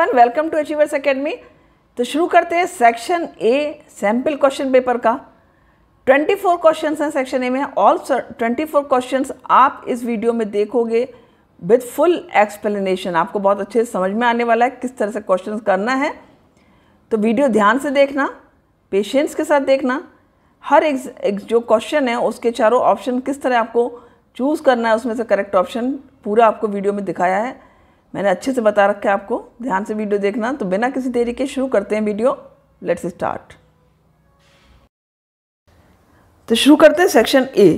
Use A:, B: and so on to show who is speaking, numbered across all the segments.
A: Everyone welcome to achievers academy तो शुरू करते हैं section A sample question paper का 24 क्वेश्चंस हैं सेक्शन ए में ऑल 24 क्वेश्चंस आप इस वीडियो में देखोगे विद फुल एक्सप्लेनेशन आपको बहुत अच्छे से समझ में आने वाला है किस तरह से क्वेश्चन करना है तो वीडियो ध्यान से देखना पेशेंस के साथ देखना हर एक, एक जो क्वेश्चन है उसके चारों ऑप्शन किस तरह आपको चूज़ करना है उसमें से करेक्ट ऑप्शन पूरा आपको वीडियो में दिखाया है मैंने अच्छे से बता रखा है आपको ध्यान से वीडियो देखना तो बिना किसी देरी के शुरू करते हैं वीडियो लेट्स स्टार्ट तो शुरू करते हैं section A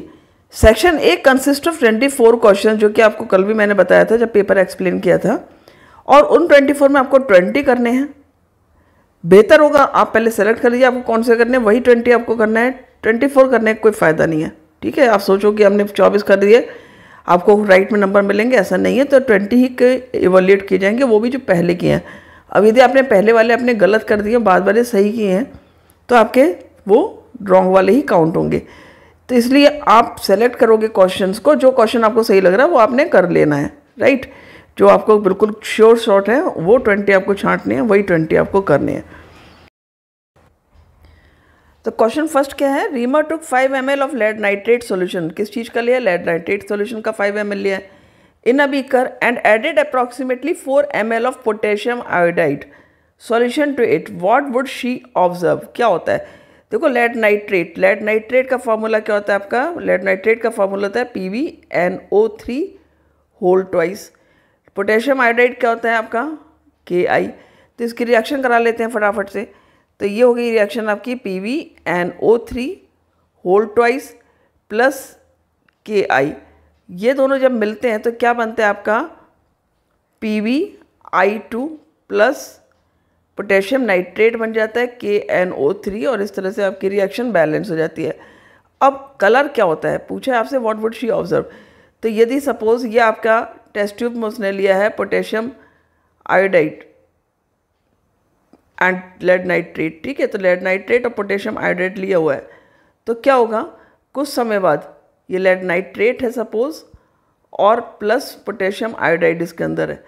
A: section A consist of 24 question जो कि आपको कल भी मैंने बताया था जब पेपर एक्सप्लेन किया था और उन 24 में आपको 20 करने हैं बेहतर होगा आप पहले सेलेक्ट कर लीजिए आपको कौन से करने हैं वही 20 आपको करना है 24 करने का कोई फ़ायदा नहीं है ठीक है आप सोचो कि हमने 24 कर दिए आपको राइट में नंबर मिलेंगे ऐसा नहीं है तो ट्वेंटी ही के इवोल्यूट किए जाएंगे वो भी जो पहले किए हैं अब यदि आपने पहले वाले अपने गलत कर दिए बाद वाले सही किए हैं तो आपके वो रॉन्ग वाले ही काउंट होंगे तो इसलिए आप सेलेक्ट करोगे क्वेश्चंस को जो क्वेश्चन आपको सही लग रहा है वो आपने कर लेना है राइट जो आपको बिल्कुल श्योर शॉर्ट है वो ट्वेंटी आपको छांटने हैं वही ट्वेंटी आपको करने हैं तो क्वेश्चन फर्स्ट क्या है Rima took 5 M of lead nitrate solution किस चीज़ का लिया लेड नाइट्रेट सॉल्यूशन का 5 एम लिया है in a beaker and added approximately 4 M of potassium iodide solution to it what would she observe क्या होता है देखो लेड नाइट्रेट लेड नाइट्रेट का फॉर्मूला क्या होता है आपका लेड नाइट्रेट का फॉर्मूला होता है P V N O three whole twice potassium iodide क्या होता है आपका के आई तो इसकी रिएक्शन करा लेते हैं फटाफट से तो ये हो गई रिएक्शन आपकी P V N O three whole twice plus K I ये दोनों जब मिलते हैं तो क्या बनता है आपका P V I two plus potassium nitrate बन जाता है के एन ओ थ्री और इस तरह से आपकी रिएक्शन बैलेंस हो जाती है अब कलर क्या होता है पूछा आपसे व्हाट वुड शी ऑब्जर्व तो यदि सपोज़ ये आपका टेस्ट ट्यूब में उसने लिया है potassium iodide and lead nitrate ठीक है तो लेड नाइट्रेट और पोटेशियम हाइड्रेट लिया हुआ है तो क्या होगा कुछ समय बाद ये लेड नाइट्रेट है सपोज़ और प्लस पोटेशियम आयोडाइड इसके अंदर है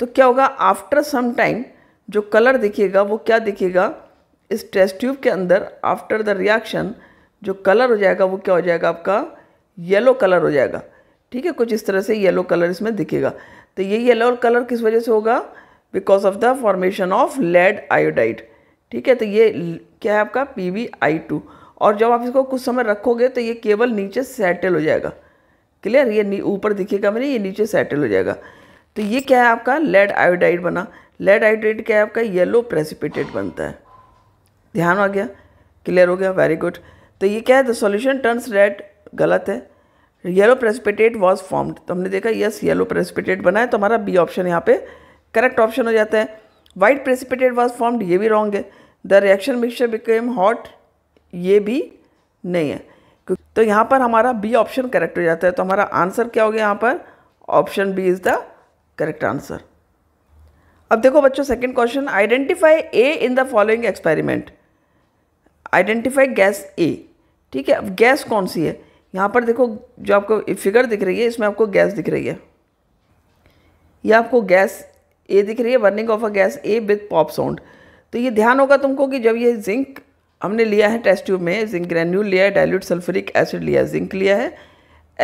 A: तो क्या होगा आफ्टर सम टाइम जो कलर दिखेगा वो क्या दिखेगा इस टेस्ट ट्यूब के अंदर आफ्टर द रिएक्शन जो कलर हो जाएगा वो क्या हो जाएगा आपका येलो कलर हो जाएगा ठीक है कुछ इस तरह से येलो कलर इसमें दिखेगा तो ये येलो कलर किस वजह से होगा because of the formation of lead iodide ठीक है तो ये क्या है आपका पी वी आई टू और जब आप इसको कुछ समय रखोगे तो ये केवल नीचे सेटल हो जाएगा क्लियर ये ऊपर दिखेगा मैंने ये नीचे सेटल हो जाएगा तो ये क्या है आपका लेड आयोडाइड बना लेड आयोडाइड क्या है आपका येलो प्रेसिपिटेट बनता है ध्यान आ गया क्लियर हो गया वेरी गुड तो ये क्या है द सोल्यूशन टर्न्स रेड गलत है येलो प्रेसिपिटेट वॉज फॉर्म्ड तो हमने देखा यस येलो प्रेसिपिटेट बना है तो हमारा बी ऑप्शन यहाँ पे करेक्ट ऑप्शन हो जाता है वाइट प्रेसिपिटेड वॉज फॉर्म्ड ये भी रॉन्ग है the reaction mixture became hot ये भी नहीं है तो यहाँ पर हमारा बी ऑप्शन करेक्ट हो जाता है तो हमारा आंसर क्या हो गया यहाँ पर option B is the correct answer अब देखो बच्चों second question identify A in the following experiment identify gas A ठीक है अब गैस कौन सी है यहाँ पर देखो जो आपको फिगर दिख रही है इसमें आपको गैस दिख रही है यह आपको गैस ये दिख रही है burning of a gas A with pop sound तो ये ध्यान होगा तुमको कि जब ये जिंक हमने लिया है टेस्ट ट्यूब में जिंक ग्रेन्यूल लिया है डायल्यूट सल्फरिक एसिड लिया है जिंक लिया है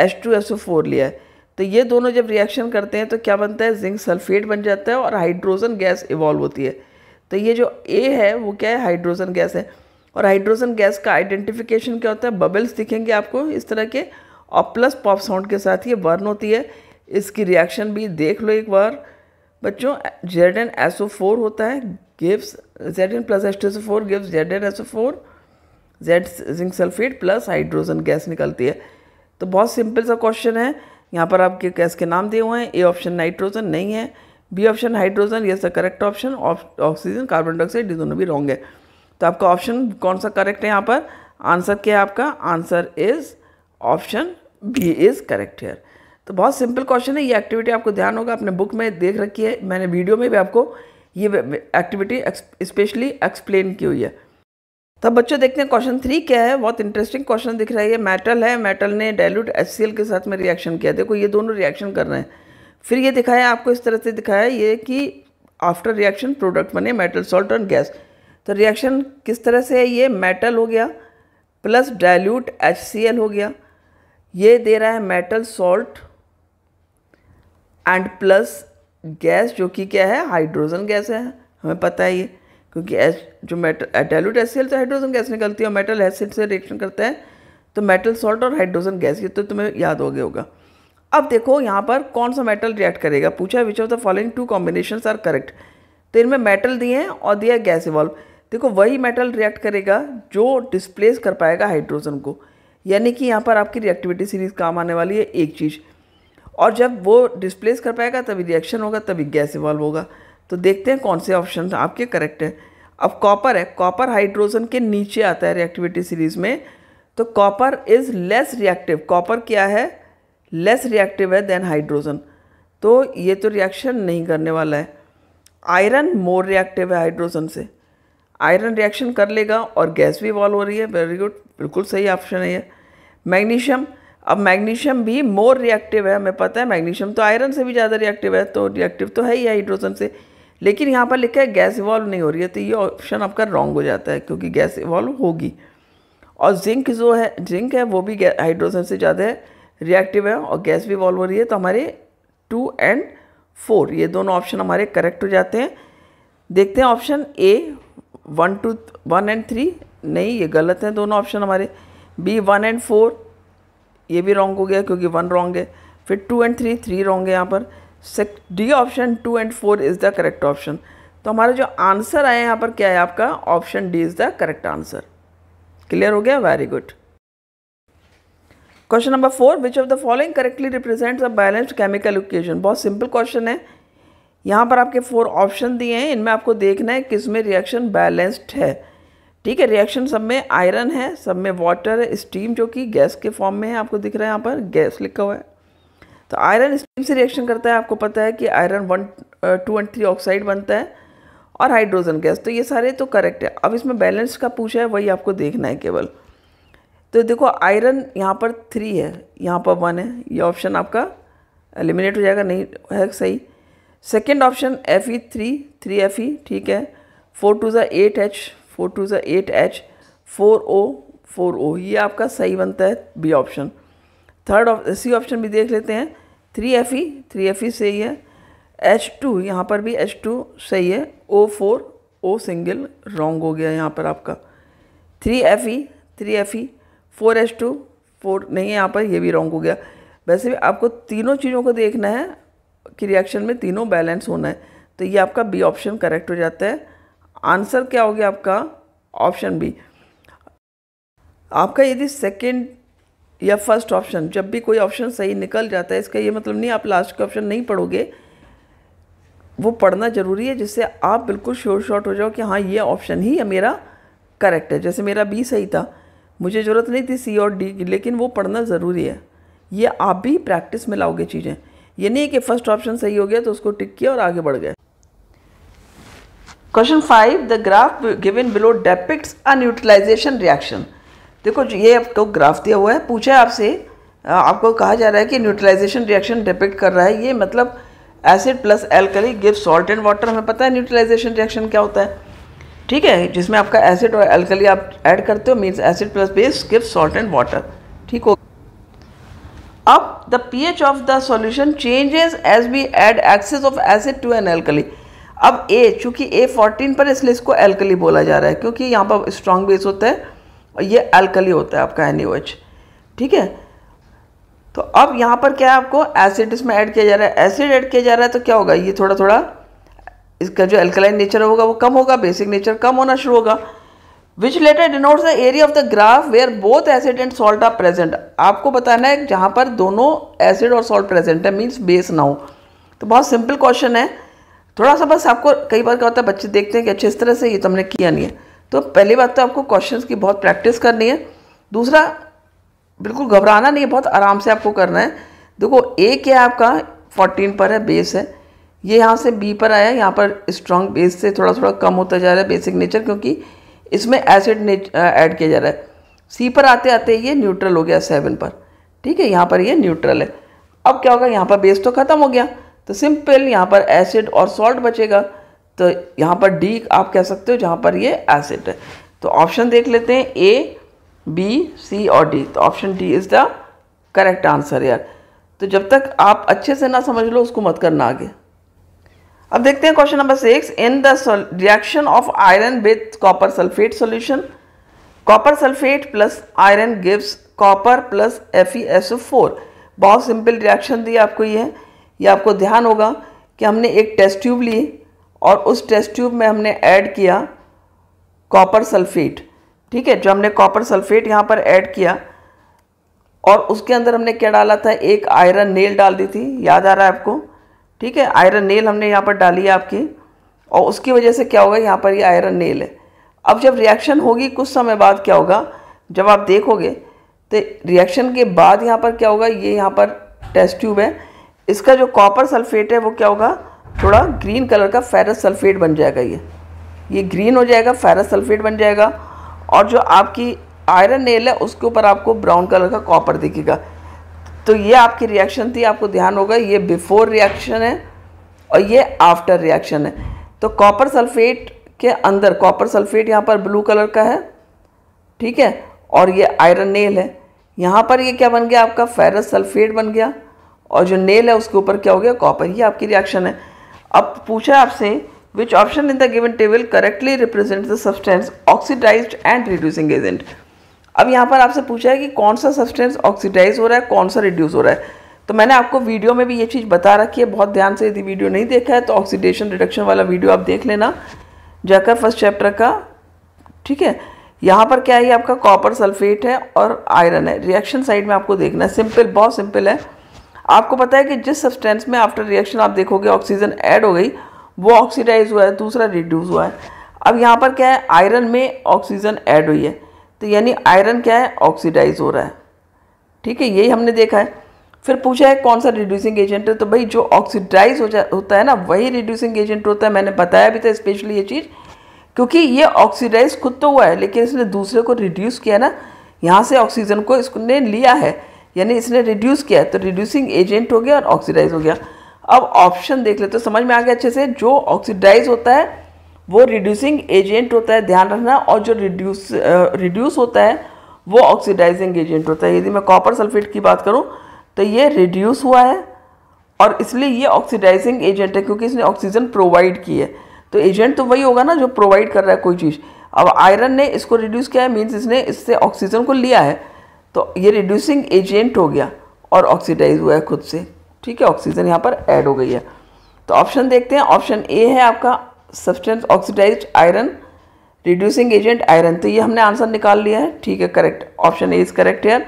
A: H two S O four लिया है तो ये दोनों जब रिएक्शन करते हैं तो क्या बनता है जिंक सल्फेट बन जाता है और हाइड्रोजन गैस इवॉल्व होती है तो ये जो ए है वो क्या है हाइड्रोजन गैस है और हाइड्रोजन गैस का आइडेंटिफिकेशन क्या होता है बबल्स दिखेंगे आपको इस तरह के और प्लस पॉप साउंड के साथ ये बर्न होती है इसकी रिएक्शन भी देख लो एक बार बच्चों Z N S O four होता है gives Z N plus S two S O four gives Z N S O four Z zinc sulphate plus hydrogen gas निकलती है तो बहुत सिंपल सा क्वेश्चन है यहाँ पर आपके गैस के नाम दिए हुए हैं ए ऑप्शन नाइट्रोजन नहीं है B option hydrogen yes the correct option oxygen carbon dioxide ये दोनों भी रॉन्ग है तो आपका ऑप्शन कौन सा करेक्ट है यहाँ पर आंसर क्या है आपका answer is option B is correct here तो बहुत सिंपल क्वेश्चन है ये एक्टिविटी आपको ध्यान होगा आपने बुक में देख रखी है मैंने वीडियो में भी आपको ये एक्टिविटी स्पेशली एक्सप्लेन की हुई है तब तो बच्चों देखते हैं क्वेश्चन थ्री क्या है बहुत इंटरेस्टिंग क्वेश्चन दिख रहा है ये मेटल है मेटल ने डायलूट एच के साथ में रिएक्शन किया देखो ये दोनों रिएक्शन कर रहे हैं फिर ये दिखाया आपको इस तरह से दिखाया ये कि आफ्टर रिएक्शन प्रोडक्ट बने मेटल सॉल्ट और गैस तो रिएक्शन किस तरह से है ये मेटल हो गया प्लस डायल्यूट एच हो गया ये दे रहा है metal salt and plus gas जो कि क्या है हाइड्रोजन गैस है हमें पता है ये क्योंकि एस जो मेटल एटेलूट एसियल से हाइड्रोजन गैस निकलती है और मेटल एसिड से रिएक्शन करता है तो मेटल सॉल्ट और हाइड्रोजन गैस ये तो तुम्हें याद हो गया होगा अब देखो यहाँ पर कौन सा मेटल रिएक्ट करेगा पूछा which of the following two combination are correct तो इनमें मेटल दिए हैं और दिया गैस इवॉल्व देखो वही मेटल रिएक्ट करेगा जो डिस्प्लेस कर पाएगा हाइड्रोजन को यानी कि यहाँ पर आपकी रिएक्टिविटी सीरीज काम आने वाली है एक चीज़ और जब वो डिस्प्लेस कर पाएगा तभी रिएक्शन होगा तभी गैस इवॉल्व होगा तो देखते हैं कौन से ऑप्शन आपके करेक्ट हैं अब कॉपर है कॉपर हाइड्रोजन के नीचे आता है रिएक्टिविटी सीरीज में तो copper is less reactive copper क्या है लेस रिएक्टिव है देन हाइड्रोजन तो ये तो रिएक्शन नहीं करने वाला है आयरन मोर रिएक्टिव है हाइड्रोजन से आयरन रिएक्शन कर लेगा और गैस भी इवॉल्व हो रही है वेरी गुड बिल्कुल सही ऑप्शन है ये मैग्नीशियम अब मैग्नीशियम भी मोर रिएक्टिव है हमें पता है मैग्नीशियम तो आयरन से भी ज़्यादा रिएक्टिव है तो रिएक्टिव तो है ही है हाइड्रोजन से लेकिन यहाँ पर लिखा है गैस इवॉल्व नहीं हो रही है तो ये ऑप्शन आपका रॉन्ग हो जाता है क्योंकि गैस इवॉल्व होगी और जिंक जो है जिंक है वो भी हाइड्रोजन से ज़्यादा रिएक्टिव है और गैस भी इवॉल्व हो रही है तो हमारे टू एंड फोर ये दोनों ऑप्शन हमारे करेक्ट हो जाते हैं देखते हैं option A one two one and three नहीं ये गलत हैं दोनों ऑप्शन हमारे बी वन एंड फोर ये भी रॉन्ग हो गया क्योंकि वन रॉन्ग है फिर two and three three wrong है यहाँ पर D option two and four is the correct option तो हमारा जो आंसर आया यहाँ पर क्या है आपका option D is the correct answer clear हो गया very good question number four which of the following correctly represents a balanced chemical equation बहुत सिंपल क्वेश्चन है यहाँ पर आपके फोर ऑप्शन दिए हैं इनमें आपको देखना है किस में रिएक्शन बैलेंस्ड है ठीक है रिएक्शन सब में आयरन है सब में वाटर है स्टीम जो कि गैस के फॉर्म में है आपको दिख रहा है यहाँ पर गैस लिखा हुआ है तो आयरन स्टीम से रिएक्शन करता है आपको पता है कि iron one two and three oxide बनता है और हाइड्रोजन गैस तो ये सारे तो करेक्ट है अब इसमें बैलेंस का पूछा है वही आपको देखना है केवल तो देखो आयरन यहाँ पर थ्री है यहाँ पर वन है ये ऑप्शन आपका एलिमिनेट हो जाएगा नहीं है सही second option F E three three F E ठीक है फोर टू ज़ा एट एच फोर टू ज़ा eight H four O four O ये आपका सही बनता है B option third C option भी देख लेते हैं three F E three F E सही है एच टू यहाँ पर भी एच टू सही है O four O single wrong हो गया यहाँ पर आपका three F E three F E four H two four नहीं है यहाँ पर ये भी रॉन्ग हो गया वैसे भी आपको तीनों चीज़ों को देखना है कि रिएक्शन में तीनों बैलेंस होना है तो ये आपका बी ऑप्शन करेक्ट हो जाता है आंसर क्या हो गया आपका ऑप्शन बी आपका यदि सेकंड या फर्स्ट ऑप्शन जब भी कोई ऑप्शन सही निकल जाता है इसका ये मतलब नहीं आप लास्ट के ऑप्शन नहीं पढ़ोगे वो पढ़ना ज़रूरी है जिससे आप बिल्कुल श्योर शॉर्ट हो जाओ कि हाँ ये ऑप्शन ही है मेरा करेक्ट है जैसे मेरा बी सही था मुझे ज़रूरत नहीं थी सी और डी की लेकिन वो पढ़ना ज़रूरी है ये आप भी प्रैक्टिस में लाओगे चीज़ें ये नहीं कि फ़र्स्ट ऑप्शन सही हो गया तो उसको टिक किया और आगे बढ़ गए question five the graph given below depicts a neutralisation reaction देखो ये आपको ग्राफ दिया हुआ है पूछा है आपसे आपको कहा जा रहा है कि न्यूट्रलाइजेशन रिएक्शन डिपेक्ट कर रहा है ये मतलब acid plus alkali give salt and water हमें पता है न्यूट्रलाइजेशन रिएक्शन क्या होता है ठीक है जिसमें आपका एसिड और एल्कली आप ऐड करते हो means acid plus base give salt and water ठीक हो अब the pH of the solution changes as we add excess of acid to an alkali अब ए चूँकि ए फोर्टीन पर इसलिए इसको एल्कली बोला जा रहा है क्योंकि यहाँ पर स्ट्रॉन्ग बेस होता है और ये एल्कली होता है आपका एन ठीक है तो अब यहाँ पर क्या है आपको एसिड इसमें ऐड किया जा रहा है एसिड ऐड किया जा रहा है तो क्या होगा ये थोड़ा थोड़ा इसका जो एल्कलाइन नेचर होगा वो कम होगा बेसिक नेचर कम होना शुरू होगा which letter denotes the area of the graph where both acid and salt are present आपको बताना है जहाँ पर दोनों एसिड और सॉल्ट प्रेजेंट है मीन्स बेस ना हो तो बहुत सिंपल क्वेश्चन है थोड़ा सा बस आपको कई बार क्या होता है बच्चे देखते हैं कि अच्छे इस तरह से ये तो हमने किया नहीं है तो पहली बात तो आपको क्वेश्चंस की बहुत प्रैक्टिस करनी है दूसरा बिल्कुल घबराना नहीं है बहुत आराम से आपको करना है देखो ए क्या है आपका फोर्टीन पर है बेस है ये यहाँ से बी पर आया यहाँ पर स्ट्रॉन्ग बेस से थोड़ा थोड़ा कम होता जा रहा है बेसिक नेचर क्योंकि इसमें एसिड ऐड किया जा रहा है सी पर आते आते ये न्यूट्रल हो गया सेवन पर ठीक है यहाँ पर ये न्यूट्रल है अब क्या होगा यहाँ पर बेस तो ख़त्म हो गया तो सिंपल यहाँ पर एसिड और सॉल्ट बचेगा तो यहाँ पर डी आप कह सकते हो जहाँ पर ये एसिड है तो ऑप्शन देख लेते हैं ए बी सी और डी तो option D is the correct answer यार तो जब तक आप अच्छे से ना समझ लो उसको मत करना आगे अब देखते हैं question number six in the reaction of iron with copper sulphate solution copper sulphate plus iron gives copper plus F S four बहुत सिंपल रिएक्शन दी आपको ये है ये आपको ध्यान होगा कि हमने एक टेस्ट ट्यूब ली और उस टेस्ट ट्यूब में हमने ऐड किया कॉपर सल्फेट ठीक है जो हमने कॉपर सल्फेट यहाँ पर ऐड किया और उसके अंदर हमने क्या डाला था एक आयरन नेल डाल दी थी याद आ रहा है आपको ठीक है आयरन नेल हमने यहाँ पर डाली है आपकी और उसकी वजह से क्या होगा यहाँ पर ये यह आयरन नेल है अब जब रिएक्शन होगी कुछ समय बाद क्या होगा जब आप देखोगे तो रिएक्शन के बाद यहाँ पर क्या होगा ये यहाँ पर टेस्ट ट्यूब है इसका जो कॉपर सल्फेट है वो क्या होगा थोड़ा ग्रीन कलर का फेरस सल्फेट बन जाएगा ये ये ग्रीन हो जाएगा फेरस सल्फेट बन जाएगा और जो आपकी आयरन नेल है उसके ऊपर आपको ब्राउन कलर का कॉपर दिखेगा तो ये आपकी रिएक्शन थी आपको ध्यान होगा ये बिफोर रिएक्शन है और ये आफ्टर रिएक्शन है तो कॉपर सल्फेट के अंदर कॉपर सल्फेट यहाँ पर ब्लू कलर का है ठीक है और ये आयरन नेल है यहाँ पर ये क्या बन गया आपका फेरस सल्फेट बन गया और जो नेल है उसके ऊपर क्या हो गया कॉपर ये आपकी रिएक्शन है अब पूछा आपसे which option in the given table correctly represent the substance oxidise and reducing agent अब यहाँ पर आपसे पूछा है कि कौन सा सब्सटेंस ऑक्सीडाइज हो रहा है कौन सा रिड्यूस हो रहा है तो मैंने आपको वीडियो में भी ये चीज़ बता रखी है बहुत ध्यान से यदि वीडियो नहीं देखा है तो ऑक्सीडेशन रिडक्शन वाला वीडियो आप देख लेना जाकर फर्स्ट चैप्टर का ठीक है यहाँ पर क्या है आपका कॉपर सल्फेट है और आयरन है रिएक्शन साइड में आपको देखना है सिंपल बहुत सिंपल है आपको पता है कि जिस सब्सटेंस में आफ्टर रिएक्शन आप देखोगे ऑक्सीजन ऐड हो गई वो ऑक्सीडाइज हुआ है दूसरा रिड्यूस हुआ है अब यहाँ पर क्या है आयरन में ऑक्सीजन ऐड हुई है तो यानी आयरन क्या है ऑक्सीडाइज हो रहा है ठीक है यही हमने देखा है फिर पूछा है कौन सा रिड्यूसिंग एजेंट है तो भाई जो ऑक्सीडाइज हो जाता होता है ना वही रिड्यूसिंग एजेंट होता है मैंने बताया भी था स्पेशली ये चीज़ क्योंकि ये ऑक्सीडाइज खुद तो हुआ है लेकिन इसने दूसरे को रिड्यूस किया ना यहाँ से ऑक्सीजन को इसने लिया है यानी इसने रिड्यूस किया है तो रिड्यूसिंग एजेंट हो गया और ऑक्सीडाइज हो गया अब ऑप्शन देख लेते तो समझ में आ गया अच्छे से जो ऑक्सीडाइज होता है वो रिड्यूसिंग एजेंट होता है ध्यान रखना और जो रिड्यूस रिड्यूस होता है वो ऑक्सीडाइजिंग एजेंट होता है यदि मैं कॉपर सल्फेट की बात करूँ तो ये रिड्यूस हुआ है और इसलिए ये ऑक्सीडाइजिंग एजेंट है क्योंकि इसने ऑक्सीजन प्रोवाइड की है तो एजेंट तो वही होगा ना जो प्रोवाइड कर रहा है कोई चीज़ अब आयरन ने इसको रिड्यूस किया है मीन्स इसने इससे ऑक्सीजन को लिया है तो ये रिड्यूसिंग एजेंट हो गया और ऑक्सीडाइज हुआ है खुद से ठीक है ऑक्सीजन यहाँ पर ऐड हो गई है तो ऑप्शन देखते हैं ऑप्शन ए है आपका substance oxidise iron reducing agent iron तो ये हमने आंसर निकाल लिया है ठीक है correct option A is correct है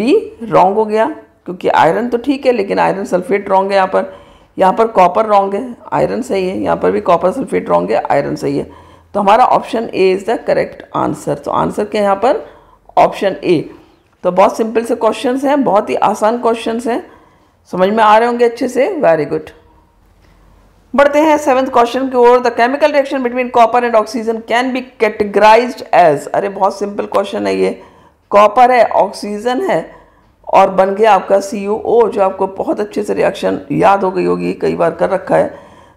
A: बी रॉन्ग हो गया क्योंकि आयरन तो ठीक है लेकिन आयरन सल्फेट रॉन्ग है यहाँ पर यहाँ पर कॉपर रॉन्ग है आयरन सही है यहाँ पर भी कॉपर सल्फेट रॉन्ग है आयरन सही है तो हमारा option A is the correct answer तो आंसर क्या है यहाँ पर ऑप्शन ए तो बहुत सिंपल से क्वेश्चंस हैं बहुत ही आसान क्वेश्चंस हैं समझ में आ रहे होंगे अच्छे से वेरी गुड बढ़ते हैं सेवन्थ क्वेश्चन की ओर the chemical reaction between copper and oxygen can be categorise as अरे बहुत सिंपल क्वेश्चन है ये कॉपर है ऑक्सीजन है और बन गया आपका सी जो आपको बहुत अच्छे से रिएक्शन याद हो गई होगी कई बार कर रखा है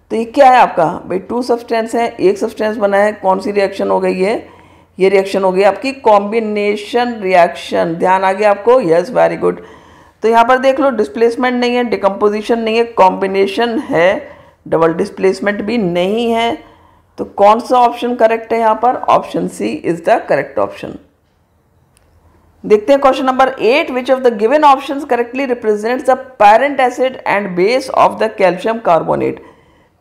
A: तो ये क्या है आपका भाई टू सब्सटेंस है एक सब्सटेंस बना है कौन सी रिएक्शन हो गई है ये रिएक्शन हो गई आपकी कॉम्बिनेशन रिएक्शन ध्यान आ गया आपको यस वेरी गुड तो यहाँ पर देख लो डिस्प्लेसमेंट नहीं है डिकम्पोजिशन नहीं है कॉम्बिनेशन है डबल डिस्प्लेसमेंट भी नहीं है तो कौन सा ऑप्शन करेक्ट है यहाँ पर option C is the correct option देखते हैं question number eight which of the given option correctly represent the parent acid and base of the calcium carbonate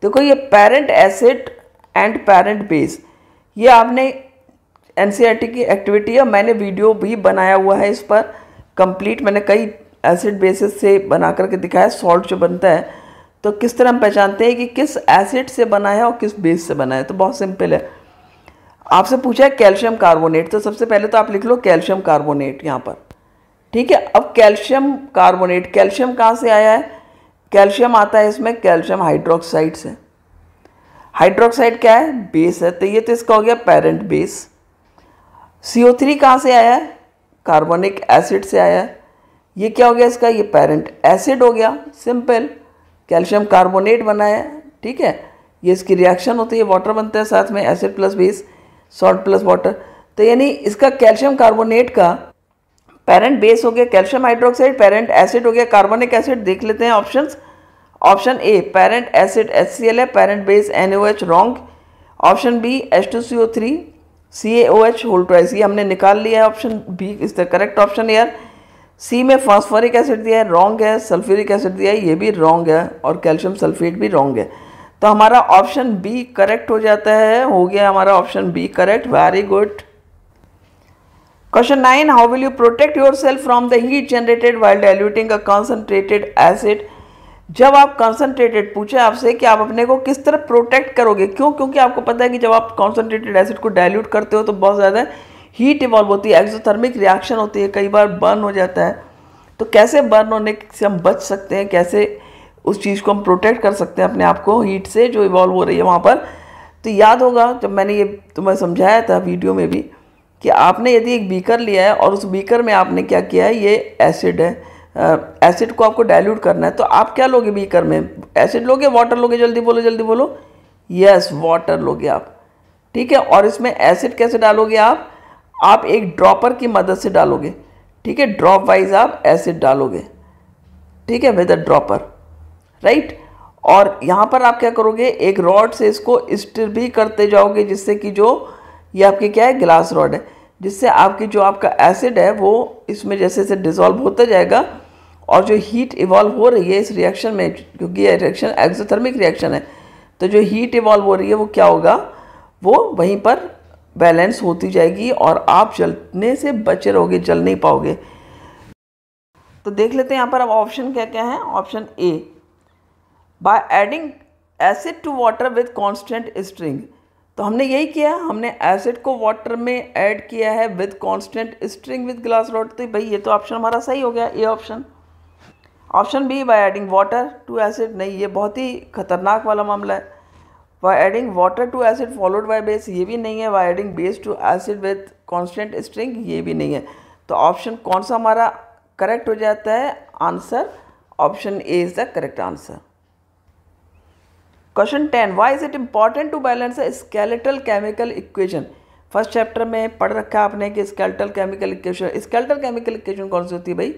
A: देखो ये parent acid and parent base ये आपने N की activity है मैंने video भी बनाया हुआ है इस पर कंप्लीट मैंने कई एसिड बेसिस से बना करके दिखाया सॉल्ट जो बनता है तो किस तरह हम पहचानते हैं कि किस एसिड से बना है और किस बेस से बना है तो बहुत सिंपल है आपसे पूछा है कैल्शियम कार्बोनेट तो सबसे पहले तो आप लिख लो कैल्शियम कार्बोनेट यहाँ पर ठीक है अब कैल्शियम कार्बोनेट कैल्शियम कहाँ से आया है कैल्शियम आता है इसमें कैल्शियम हाइड्रोक्साइड से हाइड्रोक्साइड क्या है बेस है तो ये तो इसका हो गया parent base C O three कहाँ से आया है कार्बनिक एसिड से आया है ये क्या हो गया इसका ये पेरेंट एसिड हो गया सिंपल कैल्शियम कार्बोनेट बना है ठीक है ये इसकी रिएक्शन होती है वाटर बनता है साथ में acid plus base salt plus water तो यानी इसका कैल्शियम कार्बोनेट का पेरेंट बेस हो गया कैल्शियम हाइड्रोक्साइड पेरेंट एसिड हो गया कार्बोनिक एसिड देख लेते हैं option option A parent acid H है parent base N O H wrong option B H two C O three C A O H whole thrice ये हमने निकाल लिया है option B is the correct option यार C में phosphoric acid दिया है रॉन्ग है सल्फ्यूरिक एसिड दिया है ये भी रॉन्ग है और कैल्शियम सल्फेट भी रॉन्ग है तो हमारा ऑप्शन बी करेक्ट हो जाता है हो गया हमारा option B correct very good question nine how will you protect yourself from the heat generated while diluting a concentrated acid जब आप कॉन्सेंट्रेटेड पूछे आपसे कि आप अपने को किस तरह प्रोटेक्ट करोगे क्यों क्योंकि आपको पता है कि जब आप कॉन्सेंट्रेटेड एसिड को डाइल्यूट करते हो तो बहुत ज़्यादा हीट इवॉल्व होती है एक्सोथर्मिक रिएक्शन होती है कई बार बर्न हो जाता है तो कैसे बर्न होने से हम बच सकते हैं कैसे उस चीज़ को हम प्रोटेक्ट कर सकते हैं अपने आप को हीट से जो इवॉल्व हो रही है वहाँ पर तो याद होगा जब मैंने ये तुम्हें समझाया था वीडियो में भी कि आपने यदि एक बीकर लिया है और उस बीकर में आपने क्या किया है ये एसिड है एसिड को आपको डाइल्यूट करना है तो आप क्या लोगे बीकर में एसिड लोगे वाटर लोगे जल्दी बोलो जल्दी बोलो यस वाटर लोगे आप ठीक है और इसमें एसिड कैसे डालोगे आप आप एक ड्रॉपर की मदद से डालोगे ठीक है ड्रॉप वाइज आप एसिड डालोगे ठीक है विद अ ड्रॉपर राइट और यहाँ पर आप क्या करोगे एक रॉड से इसको स्टिर भी करते जाओगे जिससे कि जो ये आपके क्या है ग्लास रॉड है जिससे आपकी जो आपका एसिड है वो इसमें जैसे जैसे डिज़ोल्व होता जाएगा और जो हीट इवॉल्व हो रही है इस रिएक्शन में क्योंकि ये रिएक्शन एक्सोथर्मिक रिएक्शन है तो जो हीट इवॉल्व हो रही है वो क्या होगा वो वहीं पर बैलेंस होती जाएगी और आप जलने से बचे रहोगे जल नहीं पाओगे तो देख लेते हैं यहाँ पर अब ऑप्शन क्या क्या है option A by adding acid to water with constant stirring तो हमने यही किया हमने एसिड को वाटर में ऐड किया है with constant stirring with glass rod तो भाई ये तो ऑप्शन हमारा सही हो गया ये option option B by adding water to acid नहीं ये बहुत ही खतरनाक वाला मामला है by adding water to acid followed by base ये भी नहीं है by adding base to acid with constant stirring ये भी नहीं है तो ऑप्शन कौन सा हमारा करेक्ट हो जाता है answer option A is the correct answer question ten why is it important to balance a skeletal chemical equation first chapter में पढ़ रखा है आपने कि skeletal chemical equation skeletal chemical equation कौन सी होती है भाई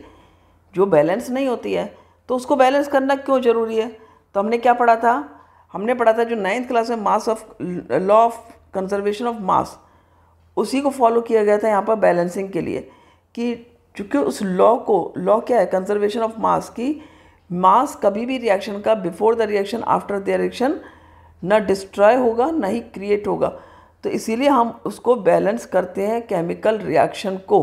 A: जो बैलेंस नहीं होती है तो उसको बैलेंस करना क्यों ज़रूरी है तो हमने क्या पढ़ा था हमने पढ़ा था जो नाइन्थ क्लास में mass of law of conservation of mass उसी को फॉलो किया गया था यहाँ पर बैलेंसिंग के लिए कि चूँकि उस लॉ को लॉ क्या है कंजर्वेशन ऑफ मास की मास कभी भी रिएक्शन का before the reaction after the reaction ना डिस्ट्रॉय होगा ना ही क्रिएट होगा तो इसीलिए हम उसको बैलेंस करते हैं केमिकल रिएक्शन को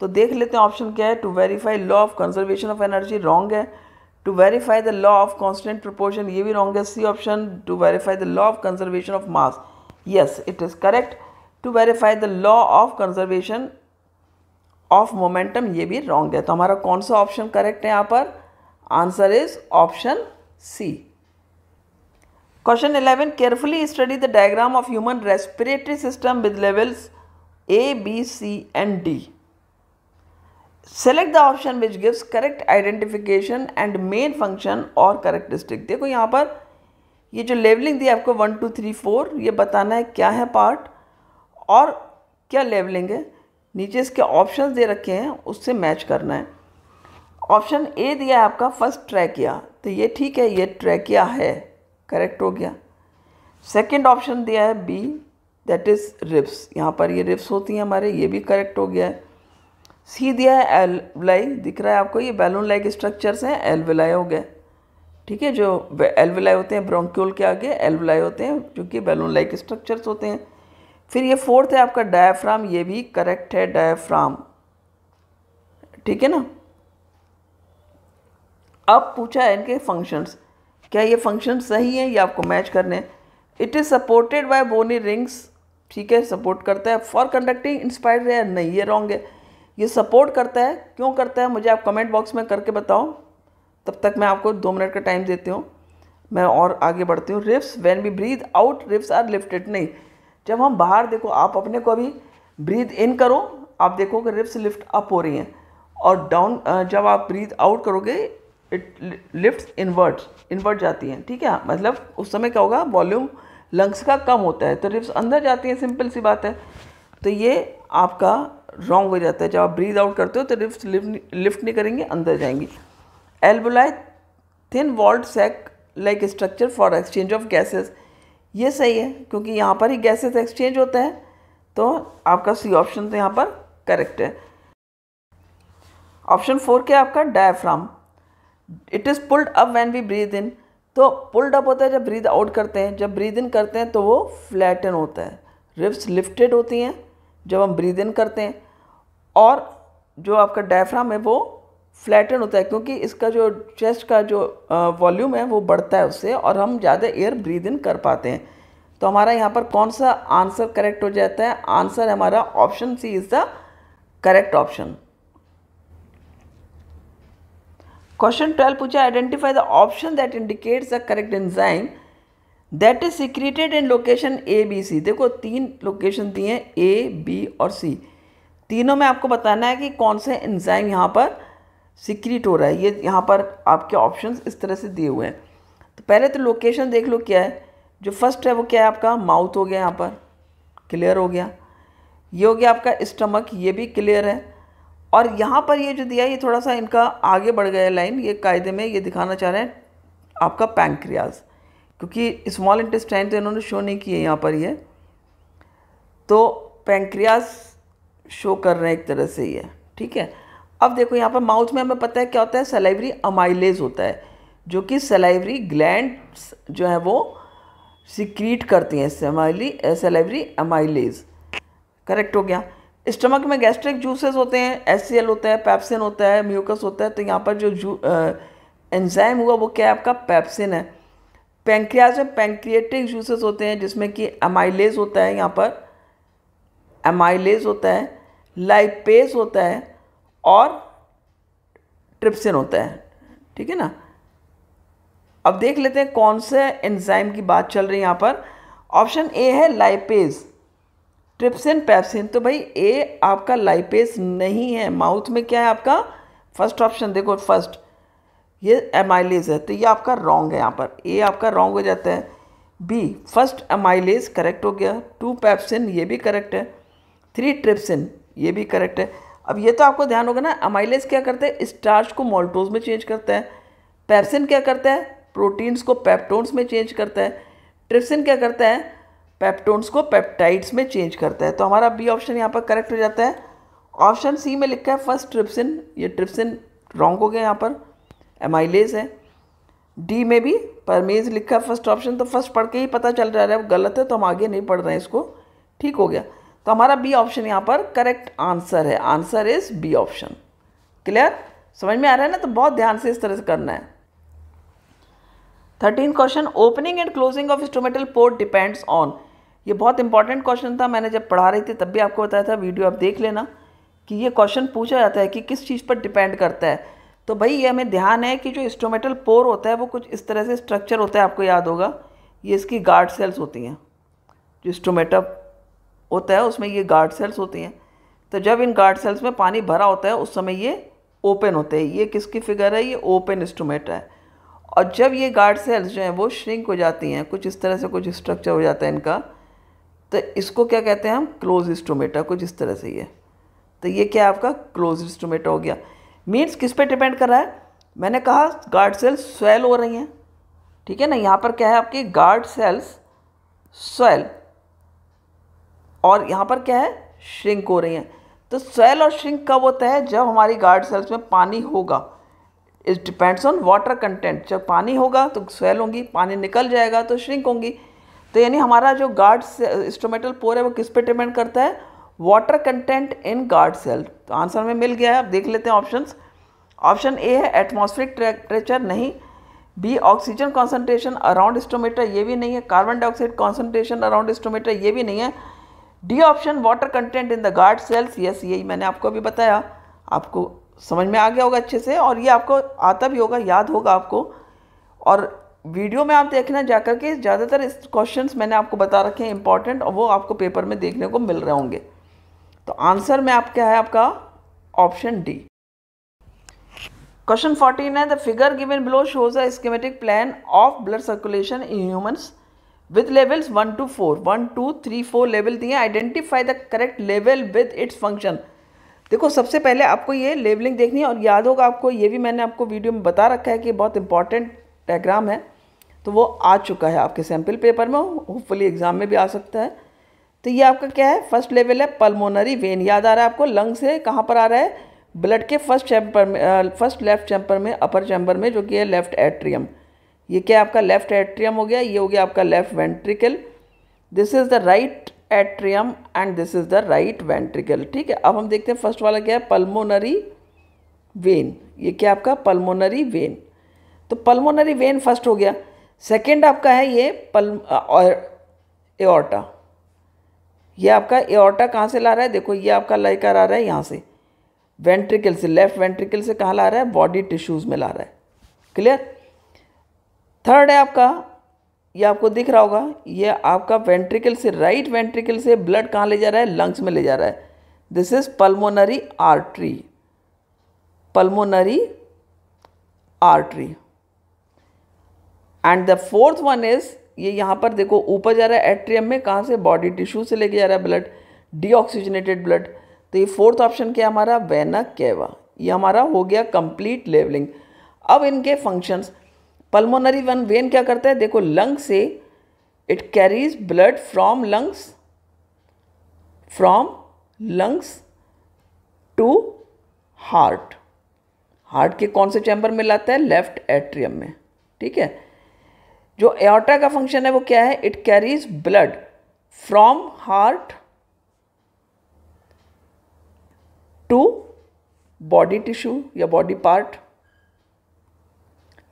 A: तो देख लेते हैं ऑप्शन क्या है to verify law of conservation of energy wrong है to verify the law of constant proportion ये भी रॉन्ग है C option to verify the law of conservation of mass yes it is correct to verify the law of conservation of momentum ये भी wrong है तो हमारा कौन सा ऑप्शन करेक्ट है यहाँ पर answer is option C question eleven carefully study the diagram of human respiratory system with levels A B C and D select the option which gives correct identification and main function और correct district देखो यहाँ पर ये जो levelling दी आपको one two three four ये बताना है क्या है पार्ट और क्या लेवलिंग है नीचे इसके ऑप्शंस दे रखे हैं उससे मैच करना है ऑप्शन ए दिया है आपका फर्स्ट ट्रैकिया तो ये ठीक है ये ट्रैकिया है करेक्ट हो गया सेकंड ऑप्शन दिया है बी दैट इज़ रिप्स यहाँ पर ये रिप्स होती हैं हमारे ये भी करेक्ट हो गया है सी दिया है एलवलाई दिख रहा है आपको ये बैलून लाइक स्ट्रक्चर्स हैं एलविलाई हो गए ठीक है जो एलविलाई होते हैं ब्रोंक्यूल के आगे एलविलाई होते हैं जो कि बैलून लाइक स्ट्रक्चर्स होते हैं फिर ये फोर्थ है आपका डायाफ्राम ये भी करेक्ट है डायाफ्राम ठीक है ना अब पूछा है इनके फंक्शंस क्या ये फंक्शन सही हैं या आपको मैच करने हैं it is supported by bony rings ठीक है सपोर्ट करता है फॉर कंडक्टिंग इंस्पायर्ड है नहीं ये रॉन्ग है ये सपोर्ट करता है क्यों करता है मुझे आप कमेंट बॉक्स में करके बताओ तब तक मैं आपको दो मिनट का टाइम देती हूँ मैं और आगे बढ़ती हूँ ribs when we breathe out ribs are lifted नहीं जब हम बाहर देखो आप अपने को अभी ब्रीद इन करो आप देखो कि रिप्स लिफ्ट अप हो रही हैं और डाउन जब आप ब्रीद आउट करोगे इट लिफ्ट इनवर्ट इनवर्ट जाती हैं ठीक है मतलब उस समय क्या होगा वॉल्यूम लंग्स का कम होता है तो रिप्स अंदर जाती हैं सिंपल सी बात है तो ये आपका रॉन्ग हो जाता है जब आप ब्रीद आउट करते हो तो लिफ्ट लिफ्ट नहीं करेंगे अंदर जाएंगी एल्बुलाई thin walled sac like structure for exchange of gases ये सही है क्योंकि यहाँ पर ही गैसेस एक्सचेंज होता है तो आपका सी ऑप्शन तो यहाँ पर करेक्ट है ऑप्शन फोर क्या आपका diaphragm it is pulled up when we breathe in तो पुल्ड अप होता है जब ब्रीद आउट करते हैं जब ब्रीद इन करते हैं तो वो फ्लैटन होता है रिब्स लिफ्टेड होती हैं जब हम ब्रीद इन करते हैं और जो आपका डायफ्राम है वो फ्लैटन होता है क्योंकि इसका जो चेस्ट का जो वॉल्यूम है वो बढ़ता है उससे और हम ज़्यादा एयर ब्रीद इन कर पाते हैं तो हमारा यहाँ पर कौन सा आंसर करेक्ट हो जाता है आंसर हमारा option C is the correct option question twelve पूछा identify the option that indicates the correct enzyme that is secreted in location A B C देखो तीन लोकेशन दी हैं ए बी और सी तीनों में आपको बताना है कि कौन से एंजाइम यहाँ पर सिक्रीट हो रहा है ये यहाँ पर आपके ऑप्शन इस तरह से दिए हुए हैं तो पहले तो लोकेशन देख लो क्या है जो फर्स्ट है वो क्या है आपका माउथ हो गया यहाँ पर क्लियर हो गया ये हो गया आपका स्टमक ये भी क्लियर है और यहाँ पर ये जो दिया ये थोड़ा सा इनका आगे बढ़ गया लाइन ये कायदे में ये दिखाना चाह रहे हैं आपका पैंक्रियाज क्योंकि स्मॉल इंटेस्टाइन तो इन्होंने शो नहीं किए यहाँ पर ये तो पैंक्रियाज शो कर रहे हैं एक तरह से ये ठीक है अब देखो यहाँ पर माउथ में हमें पता है क्या होता है सेलाइवरी अमाइलेज होता है जो कि सेलाइवरी ग्लैंड जो है वो सिक्रीट करती हैं सेलाइवरी अमाइलेज करेक्ट हो गया स्टमक में गैस्ट्रिक जूसेस होते हैं एस होता है पैप्सिन होता है म्यूकस होता है तो यहाँ पर जो जू एंजाइम हुआ वो क्या है आपका पैप्सिन है पेंक्रियाज में पेंक्रिएटिक जूसेस होते हैं जिसमें कि एमाइलेज होता है यहाँ पर एमाइलेज होता है लाइपेज होता है और ट्रिप्सिन होता है ठीक है ना अब देख लेते हैं कौन से एंजाइम की बात चल रही है यहाँ पर ऑप्शन ए है लाइपेज ट्रिप्सिन पैप्सिन तो भाई ए आपका लाइपेस नहीं है माउथ में क्या है आपका फर्स्ट ऑप्शन देखो फर्स्ट ये एमाइलेज है तो ये आपका रॉन्ग है यहाँ पर ए आपका रॉन्ग हो जाता है बी फर्स्ट एमाइलेज करेक्ट हो गया टू पैप्सिन ये भी करेक्ट है थ्री ट्रिप्सिन ये भी करेक्ट है अब ये तो आपको ध्यान होगा ना अमाइलेज क्या करता है स्टार्च को मोल्टोज में चेंज करता है पैप्सिन क्या करता है प्रोटीन्स को पैप्टोन्स में चेंज करता है ट्रिप्सिन क्या करता है पेप्टोन्स को पेप्टाइड्स में चेंज करता है तो हमारा बी ऑप्शन यहाँ पर करेक्ट हो जाता है ऑप्शन सी में लिखा है फर्स्ट ट्रिप्सिन ये ट्रिप्सिन रॉन्ग हो गया यहाँ पर एमाइलेज है डी में भी परमेज लिखा है फर्स्ट ऑप्शन तो फर्स्ट पढ़ के ही पता चल जा रहा है गलत है तो हम आगे नहीं पढ़ रहे हैं इसको ठीक हो गया तो हमारा बी ऑप्शन यहाँ पर करेक्ट आंसर है answer is B option clear समझ में आ रहा है ना तो बहुत ध्यान से इस तरह से करना है thirteen question opening and closing of stomatal port depends on ये बहुत इंपॉर्टेंट क्वेश्चन था मैंने जब पढ़ा रही थी तब भी आपको बताया था वीडियो आप देख लेना कि ये क्वेश्चन पूछा जाता है कि किस चीज़ पर डिपेंड करता है तो भाई ये हमें ध्यान है कि जो इस्टोमेटल पोर होता है वो कुछ इस तरह से स्ट्रक्चर होता है आपको याद होगा ये इसकी गार्ड सेल्स होती हैं जो इस्टोमेटा होता है उसमें ये गार्ड सेल्स होती हैं तो जब इन गार्ड सेल्स में पानी भरा होता है उस समय ये ओपन होते हैं ये किसकी फिगर है ये ओपन इस्टोमेटा है और जब ये गार्ड सेल्स जो हैं वो श्रिंक हो जाती हैं कुछ इस तरह से कुछ स्ट्रक्चर हो जाता है इनका तो इसको क्या कहते हैं हम क्लोज स्टोमेटा को जिस तरह से ये तो ये क्या आपका क्लोज स्टोमेटा हो गया मीन्स किस पे डिपेंड कर रहा है मैंने कहा गार्ड सेल्स स्वेल हो रही हैं ठीक है ना यहाँ पर क्या है आपकी गार्ड सेल्स स्वेल और यहाँ पर क्या है श्रिंक हो रही हैं तो स्वेल और श्रिंक कब होता है जब हमारी गार्ड सेल्स में पानी होगा it depends on water content जब पानी होगा तो स्वेल होंगी पानी निकल जाएगा तो श्रिंक होंगी तो यानी हमारा जो गार्ड स्टोमेटल पोर है वो किस पे डिपेंड करता है water content in guard cell तो आंसर में मिल गया है अब देख लेते हैं ऑप्शन ऑप्शन ए है एटमॉस्फेरिक टेम्परेचर नहीं B oxygen concentration around stomata ये भी नहीं है carbon dioxide concentration around stomata ये भी नहीं है D option water content in the guard cells yes यही मैंने आपको अभी बताया आपको समझ में आ गया होगा अच्छे से और ये आपको आता भी होगा याद होगा आपको और वीडियो में आप देखना जाकर के ज़्यादातर इस क्वेश्चंस मैंने आपको बता रखे हैं इंपॉर्टेंट और वो आपको पेपर में देखने को मिल रहे होंगे तो आंसर में आप क्या है आपका ऑप्शन डी क्वेश्चन फोर्टीन है the figure given below shows a schematic plan of blood circulation in humans with levels one two four one two three four level दिए identify the correct level with its function देखो सबसे पहले आपको ये levelling देखनी है और याद होगा आपको ये भी मैंने आपको वीडियो में बता रखा है कि बहुत इंपॉर्टेंट डायग्राम है तो वो आ चुका है आपके सैम्पल पेपर में होपफुली एग्ज़ाम में भी आ सकता है तो ये आपका क्या है फर्स्ट लेवल है पल्मोनरी वेन याद आ रहा है आपको लंग से कहाँ पर आ रहा है ब्लड के फर्स्ट चैम्बर में फर्स्ट लेफ्ट चैम्बर में अपर चैम्बर में जो कि है लेफ्ट एट्रियम ये क्या आपका लेफ्ट एट्रियम हो गया ये हो गया आपका left ventricle this is the right atrium and this is the right ventricle ठीक है अब हम देखते हैं फर्स्ट वाला क्या है पल्मोनरी वेन ये क्या आपका पल्मोनरी वेन तो पल्मोनरी वेन फर्स्ट हो गया सेकंड आपका है ये पल और एओर्टा ये आपका एओर्टा कहाँ से ला रहा है देखो ये आपका लेकर आ रहा है यहाँ से वेंट्रिकल से लेफ्ट वेंट्रिकल से कहाँ ला रहा है बॉडी टिश्यूज़ में ला रहा है क्लियर थर्ड है आपका ये आपको दिख रहा होगा ये आपका वेंट्रिकल से राइट right वेंट्रिकल से ब्लड कहाँ ले जा रहा है लंग्स में ले जा रहा है this is pulmonary artery pulmonary artery and the fourth one is ये यहाँ पर देखो ऊपर जा रहा है एट्रियम में कहाँ से बॉडी टिश्यू से लेके जा रहा है ब्लड डीऑक्सीजनेटेड ब्लड तो ये फोर्थ ऑप्शन क्या हमारा वेना कैवा ये हमारा हो गया कंप्लीट लेवलिंग अब इनके फंक्शंस पल्मोनरी वन वेन क्या करता है देखो लंग से it carries blood from lungs from lungs to heart heart के कौन से चैम्बर में लाता है लेफ्ट एट्रियम में ठीक है जो एयोटा का फंक्शन है वो क्या है it carries blood from heart to body tissue या बॉडी पार्ट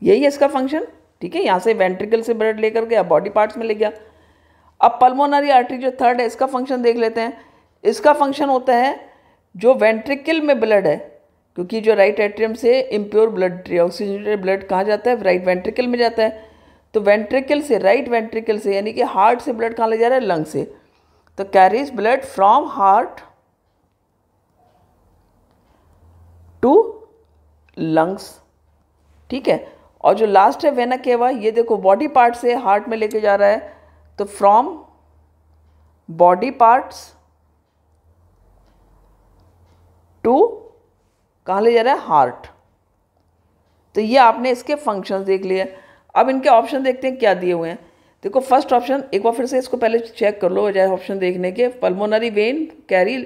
A: यही है इसका फंक्शन ठीक है यहां से वेंट्रिकल से ब्लड लेकर गया बॉडी पार्ट्स में ले गया अब पल्मोनरी आर्टरी जो थर्ड है इसका फंक्शन देख लेते हैं इसका फंक्शन होता है जो वेंट्रिकल में ब्लड है क्योंकि जो राइट एट्रियम से इम्प्योर ब्लड ऑक्सीजनेटेड ब्लड कहाँ जाता है राइट वेंट्रिकल में जाता है तो वेंट्रिकल से राइट वेंट्रिकल से यानी कि हार्ट से ब्लड कहाँ ले जा रहा है लंग से तो carries blood from heart to lungs ठीक है और जो लास्ट है वेना केवा ये देखो बॉडी पार्ट से हार्ट में लेके जा रहा है तो फ्रॉम बॉडी पार्ट्स टू कहाँ ले जा रहा है हार्ट तो ये आपने इसके फंक्शंस देख लिए अब इनके ऑप्शन देखते हैं क्या दिए हुए हैं देखो फर्स्ट ऑप्शन एक बार फिर से इसको पहले चेक कर लो जाए ऑप्शन देखने के pulmonary vein carry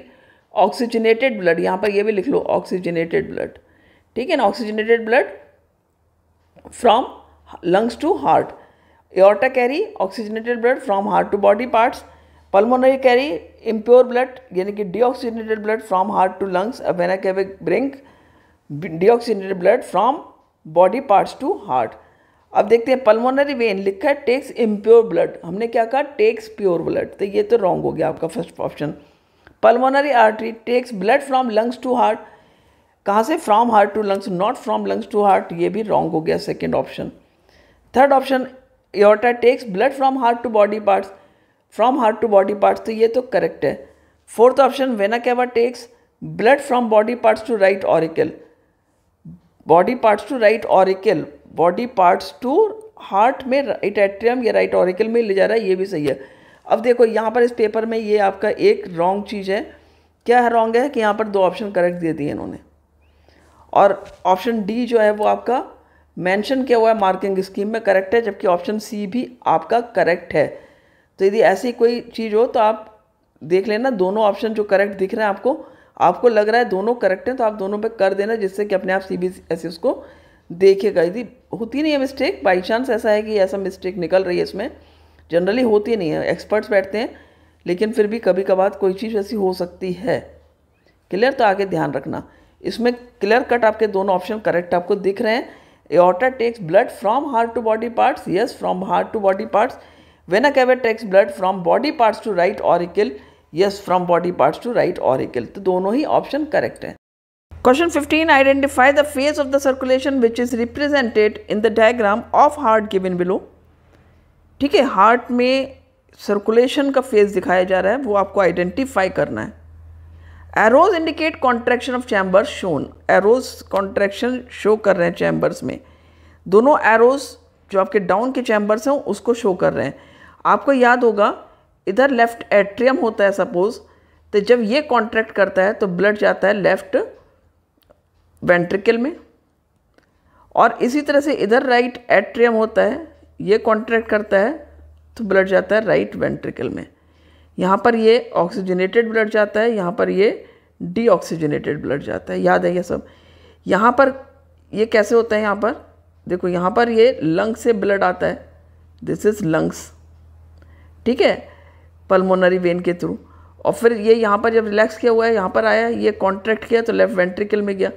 A: oxygenated blood यहाँ पर ये भी लिख लो ऑक्सीजनेटेड ब्लड ठीक है ना oxygenated blood from lungs to heart aorta carry oxygenated blood from heart to body parts pulmonary carry impure blood यानी कि deoxygenated blood from heart to lungs vena कैबिक bring deoxygenated blood from body parts to heart अब देखते हैं pulmonary vein लिखा है takes impure blood हमने क्या कहा टेक्स प्योर ब्लड तो ये तो रॉन्ग हो गया आपका first option pulmonary artery takes blood from lungs to heart कहाँ से from heart to lungs not from lungs to heart ये भी रॉन्ग हो गया second option third option aorta takes blood from heart to body parts from heart to body parts तो ये तो correct है fourth option vena cava takes blood from body parts to right auricle body parts to right auricle body parts to heart में right atrium या right auricle में ले जा रहा है ये भी सही है अब देखो यहाँ पर इस पेपर में ये आपका एक रॉन्ग चीज़ है क्या रॉन्ग है कि यहाँ पर दो ऑप्शन करेक्ट दे दिए इन्होंने और ऑप्शन डी जो है वो आपका मेंशन किया हुआ है मार्किंग स्कीम में करेक्ट है जबकि ऑप्शन सी भी आपका करेक्ट है तो यदि ऐसी कोई चीज़ हो तो आप देख लेना दोनों ऑप्शन जो करेक्ट दिख रहे हैं आपको आपको लग रहा है दोनों करेक्ट हैं तो आप दोनों पे कर देना जिससे कि अपने आप सी बी एस उसको देखिएगा यदि होती नहीं है मिस्टेक बाई चांस ऐसा है कि ऐसा मिस्टेक निकल रही है इसमें जनरली होती नहीं है एक्सपर्ट्स बैठते हैं लेकिन फिर भी कभी कभार कोई चीज़ ऐसी हो सकती है क्लियर तो आगे ध्यान रखना इसमें क्लियर कट आपके दोनों ऑप्शन करेक्ट आपको दिख रहे हैं aorta takes blood from heart to body parts yes from heart to body parts a cava takes blood from body parts to right auricle yes from body parts to right auricle तो दोनों ही option correct हैं Question 15 Identify the phase of the circulation which is represented in the diagram of heart given below. ठीक है heart में circulation का phase दिखाया जा रहा है वो आपको आइडेंटिफाई करना है arrows indicate contraction of chambers shown arrows contraction show कर रहे हैं चैम्बर्स में दोनों एरोज जो आपके डाउन के चैम्बर्स हैं उसको शो कर रहे हैं आपको याद होगा इधर लेफ्ट एट्रियम होता है सपोज तो जब ये कॉन्ट्रैक्ट करता है तो ब्लड जाता है लेफ्ट वेंट्रिकल में और इसी तरह से इधर राइट एट्रियम होता है ये कॉन्ट्रैक्ट करता है तो ब्लड जाता है राइट वेंट्रिकल में यहाँ पर ये ऑक्सीजनेटेड ब्लड जाता है यहाँ पर ये डीऑक्सीजनेटेड ब्लड जाता है याद है ये सब यहाँ पर ये कैसे होता है यहाँ पर देखो यहाँ पर ये लंग से ब्लड आता है दिस इज़ लंग्स ठीक है पल्मोनरी वेन के थ्रू और फिर ये यहाँ पर जब रिलैक्स किया हुआ है यहाँ पर आया ये कॉन्ट्रैक्ट किया तो लेफ्ट वेंट्रिकल में गया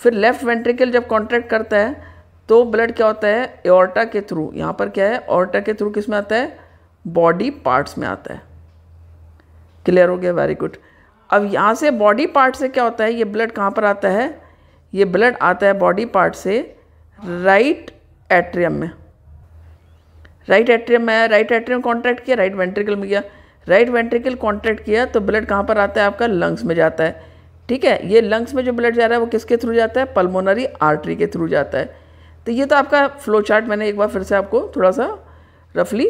A: फिर लेफ़्ट वेंट्रिकल जब कॉन्ट्रैक्ट करता है तो ब्लड क्या होता है एorta के थ्रू यहाँ पर क्या है ऑर्टा के थ्रू किस में आता है बॉडी पार्ट्स में आता है क्लियर हो गया वेरी गुड अब यहाँ से बॉडी पार्ट से क्या होता है ये ब्लड कहाँ पर आता है ये ब्लड आता है बॉडी पार्ट से राइट एट्रियम में राइट एट्रियम में आया राइट एट्रियम कॉन्ट्रैक्ट किया राइट वेंट्रिकल में गया राइट वेंट्रिकल कॉन्ट्रैक्ट किया तो ब्लड कहाँ पर आता है आपका लंग्स में जाता है ठीक है ये लंग्स में जो ब्लड जा रहा है वो किसके थ्रू जाता है पल्मोनरी आर्टरी के थ्रू जाता है तो ये तो आपका फ्लो चार्ट मैंने एक बार फिर से आपको थोड़ा सा रफली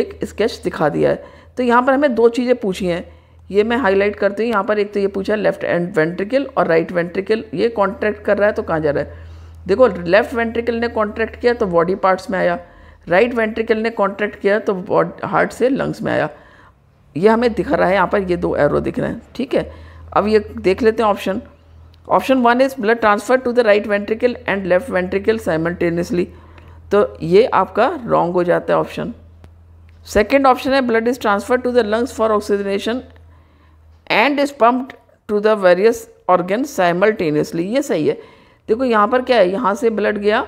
A: एक स्केच दिखा दिया है तो यहाँ पर हमें दो चीज़ें पूछी हैं ये मैं हाईलाइट करती हूँ यहाँ पर एक तो ये पूछा है लेफ्ट एंड वेंट्रिकल और राइट वेंट्रिकल ये कॉन्ट्रैक्ट कर रहा है तो कहाँ जा रहा है देखो लेफ्ट वेंट्रिकल ने कॉन्ट्रैक्ट किया तो बॉडी पार्ट्स में आया राइट वेंट्रिकल ने कॉन्ट्रैक्ट किया तो हार्ट से लंग्स में आया ये हमें दिख रहा है यहाँ पर ये दो एरो दिख रहे हैं ठीक है अब ये देख लेते हैं option option one is blood transfer to the right ventricle and left ventricle simultaneously तो ये आपका रॉन्ग हो जाता है ऑप्शन सेकेंड ऑप्शन है blood is transfer to the lungs for oxygenation and is pumped to the various organ simultaneously ये सही है देखो यहाँ पर क्या है यहाँ से ब्लड गया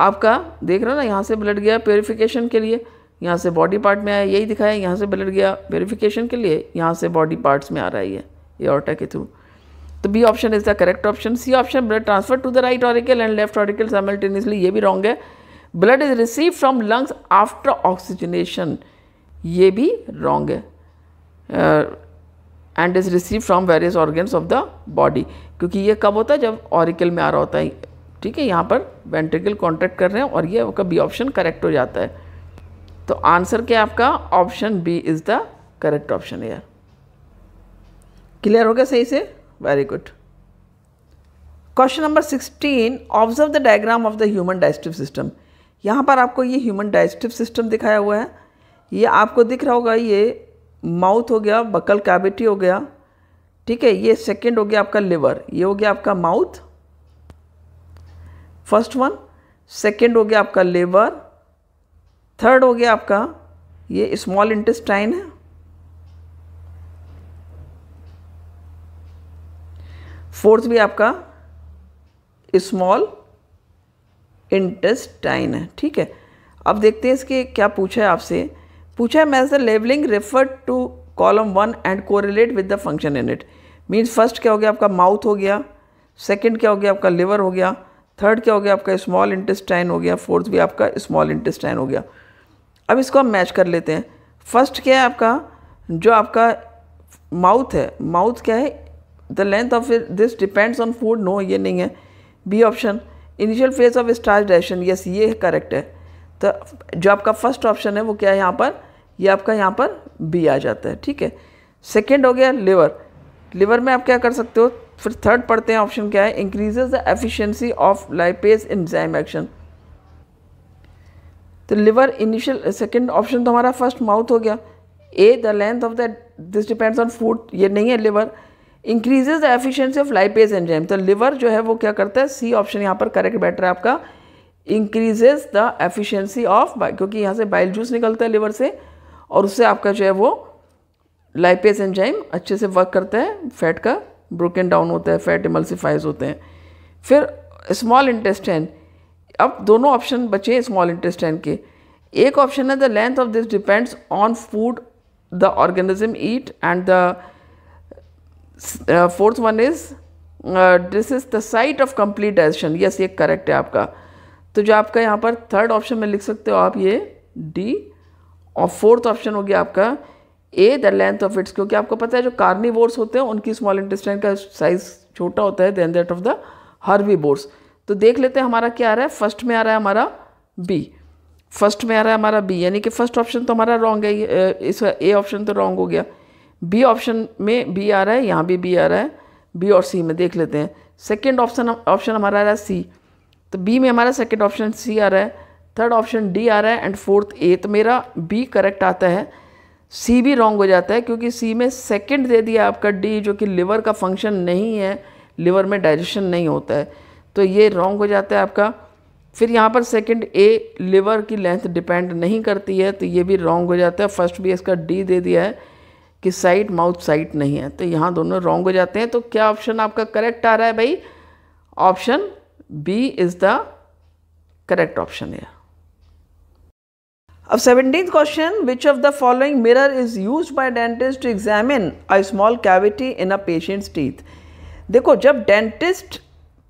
A: आपका देख रहे हो ना यहाँ से ब्लड गया प्योरीफिकेशन के लिए यहाँ से बॉडी पार्ट में आया यही दिखाया यहाँ से ब्लड गया प्योरीफिकेशन के लिए यहाँ से बॉडी पार्ट्स में आ रहा है ये aorta के थ्रू तो B option is the correct option C option blood transfer to the right auricle and left auricle simultaneously ये भी रॉन्ग है blood is receive from lungs after oxygenation ये भी रॉन्ग है and is receive from various organs of the body क्योंकि ये कब होता है जब ऑरिकल में आ रहा होता है ठीक है यहाँ पर वेंट्रिकल कॉन्ट्रैक्ट कर रहे हैं और ये आपका बी ऑप्शन करेक्ट हो जाता है तो आंसर क्या आपका option B is the correct option यार क्लियर हो गया सही से very good question number sixteen observe the diagram of the human digestive system यहाँ पर आपको ये ह्यूमन डाइजेस्टिव सिस्टम दिखाया हुआ है ये आपको दिख रहा होगा ये माउथ हो गया बकल कैविटी हो गया ठीक है ये सेकेंड हो गया आपका लिवर ये हो गया आपका माउथ फर्स्ट वन सेकेंड हो गया आपका लिवर थर्ड हो गया आपका ये स्मॉल इंटेस्टाइन है फोर्थ भी आपका स्मॉल इंटेस्टाइन है ठीक है अब देखते हैं इसके क्या पूछा है आपसे पूछा है match the labelling refer to column one and correlate with the function in it means first क्या हो गया आपका माउथ हो गया सेकेंड क्या हो गया आपका लिवर हो गया थर्ड क्या हो गया आपका स्मॉल इंटेस्टाइन हो गया फोर्थ भी आपका स्मॉल इंटेस्टाइन हो गया अब इसको हम मैच कर लेते हैं फर्स्ट क्या है आपका जो आपका माउथ है माउथ क्या है the length of this depends on food no ये नहीं है B option initial phase of starch digestion yes ये करेक्ट है तो जो आपका फर्स्ट ऑप्शन है वो क्या है यहाँ पर ये यह आपका यहाँ पर बी आ जाता है ठीक है सेकेंड हो गया लिवर लिवर में आप क्या कर सकते हो फिर थर्ड पढ़ते हैं ऑप्शन क्या है increases the efficiency of lipase enzyme action तो लिवर इनिशियल सेकेंड ऑप्शन तो हमारा फर्स्ट माउथ हो गया A the length of the this depends on food ये नहीं है liver increases the efficiency of lipase enzyme तो लिवर जो है वो क्या करता है सी ऑप्शन यहाँ पर करेक्ट बैठ रहा है आपका इंक्रीजेज द एफिशियंसी ऑफ क्योंकि यहाँ से बाइल जूस निकलता है लिवर से और उससे आपका जो है वो लाइपेज एंजाइम अच्छे से वर्क करता है फैट का ब्रोकन डाउन होता है फैट इमल्सिफाइज होते हैं फिर स्मॉल इंटेस्टाइन अब दोनों ऑप्शन बचे हैं स्मॉल इंटेस्टाइन के एक ऑप्शन है the length of this depends on food the organism eat and the fourth one is this is the site of complete digestion yes ये करेक्ट है आपका तो जो आपका यहाँ पर थर्ड ऑप्शन में लिख सकते हो आप ये डी और फोर्थ ऑप्शन हो गया आपका A the length of its क्योंकि आपको पता है जो बोर्स होते हैं उनकी स्मॉल इंटेस्टाइन का साइज छोटा होता है then that of the herbivores तो देख लेते हैं हमारा क्या आ रहा है फर्स्ट में आ रहा है हमारा बी फर्स्ट में आ रहा है हमारा बी यानी कि फर्स्ट ऑप्शन तो हमारा रॉन्ग है इस ए ऑप्शन तो रॉन्ग हो गया बी ऑप्शन में बी आ रहा है यहाँ भी बी आ रहा है बी और सी में देख लेते हैं सेकेंड ऑप्शन ऑप्शन हमारा आ रहा है सी तो बी में हमारा सेकेंड ऑप्शन सी आ रहा है थर्ड ऑप्शन डी आ रहा है एंड फोर्थ ए तो मेरा बी करेक्ट आता है सी भी रॉन्ग हो जाता है क्योंकि सी में सेकेंड दे दिया आपका डी जो कि लिवर का फंक्शन नहीं है लिवर में डाइजेशन नहीं होता है तो ये रॉन्ग हो जाता है आपका फिर यहाँ पर सेकेंड ए लिवर की लेंथ डिपेंड नहीं करती है तो ये भी रॉन्ग हो जाता है फर्स्ट भी इसका डी दे दिया है कि साइट माउथ साइट नहीं है तो यहाँ दोनों रॉन्ग हो जाते हैं तो क्या ऑप्शन आपका करेक्ट आ रहा है भाई option B is the correct option है अब seventeen question which of the following mirror is use by dentist to examine a small cavity in a patient's teeth देखो जब डेंटिस्ट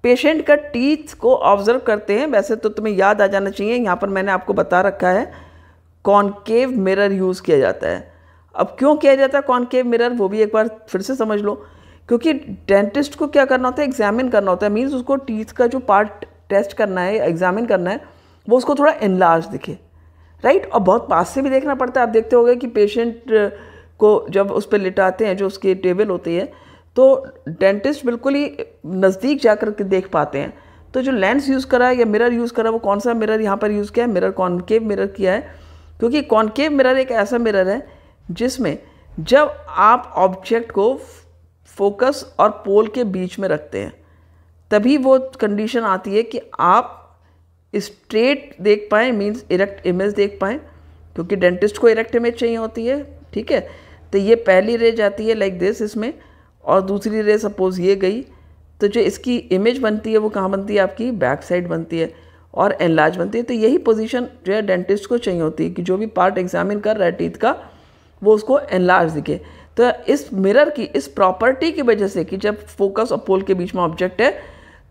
A: पेशेंट का टीथ को ऑब्जर्व करते हैं वैसे तो तुम्हें याद आ जाना चाहिए यहाँ पर मैंने आपको बता रखा है कॉन्केव मिरर यूज़ किया जाता है अब क्यों किया जाता है कॉनकेव मिरर वो भी एक बार फिर से समझ लो क्योंकि डेंटिस्ट को क्या करना होता है एग्जामिन करना होता है मीन्स उसको टीथ का जो पार्ट टेस्ट करना है एग्जामिन करना है वो उसको थोड़ा इनलार्ज दिखे राइट और बहुत पास से भी देखना पड़ता है आप देखते हो कि पेशेंट को जब उस पर लिटाते हैं जो उसकी टेबल होती है तो डेंटिस्ट बिल्कुल ही नज़दीक जा कर के देख पाते हैं तो जो लेंस यूज़ करा है या मिरर यूज़ करा वो कौन सा मिरर यहाँ पर यूज़ किया है मिरर कॉनकेव मिरर किया है क्योंकि कॉनकेव मिरर एक ऐसा मिरर है जिसमें जब आप ऑब्जेक्ट को फोकस और पोल के बीच में रखते हैं तभी वो कंडीशन आती है कि आप स्ट्रेट देख पाएँ मीन्स इरेक्ट इमेज देख पाएँ क्योंकि डेंटिस्ट को इरेक्ट इमेज चाहिए होती है ठीक है तो ये पहली रे जाती है लाइक like दिस इसमें और दूसरी रे सपोज़ ये गई तो जो इसकी इमेज बनती है वो कहाँ बनती है आपकी बैक साइड बनती है और एनलाज बनती है तो यही पोजीशन जो है डेंटिस्ट को चाहिए होती है कि जो भी पार्ट एग्जामिन कर रहा है टीथ का वो उसको एनलार्ज दिखे तो इस मिरर की इस प्रॉपर्टी की वजह से कि जब फोकस और पोल के बीच में ऑब्जेक्ट है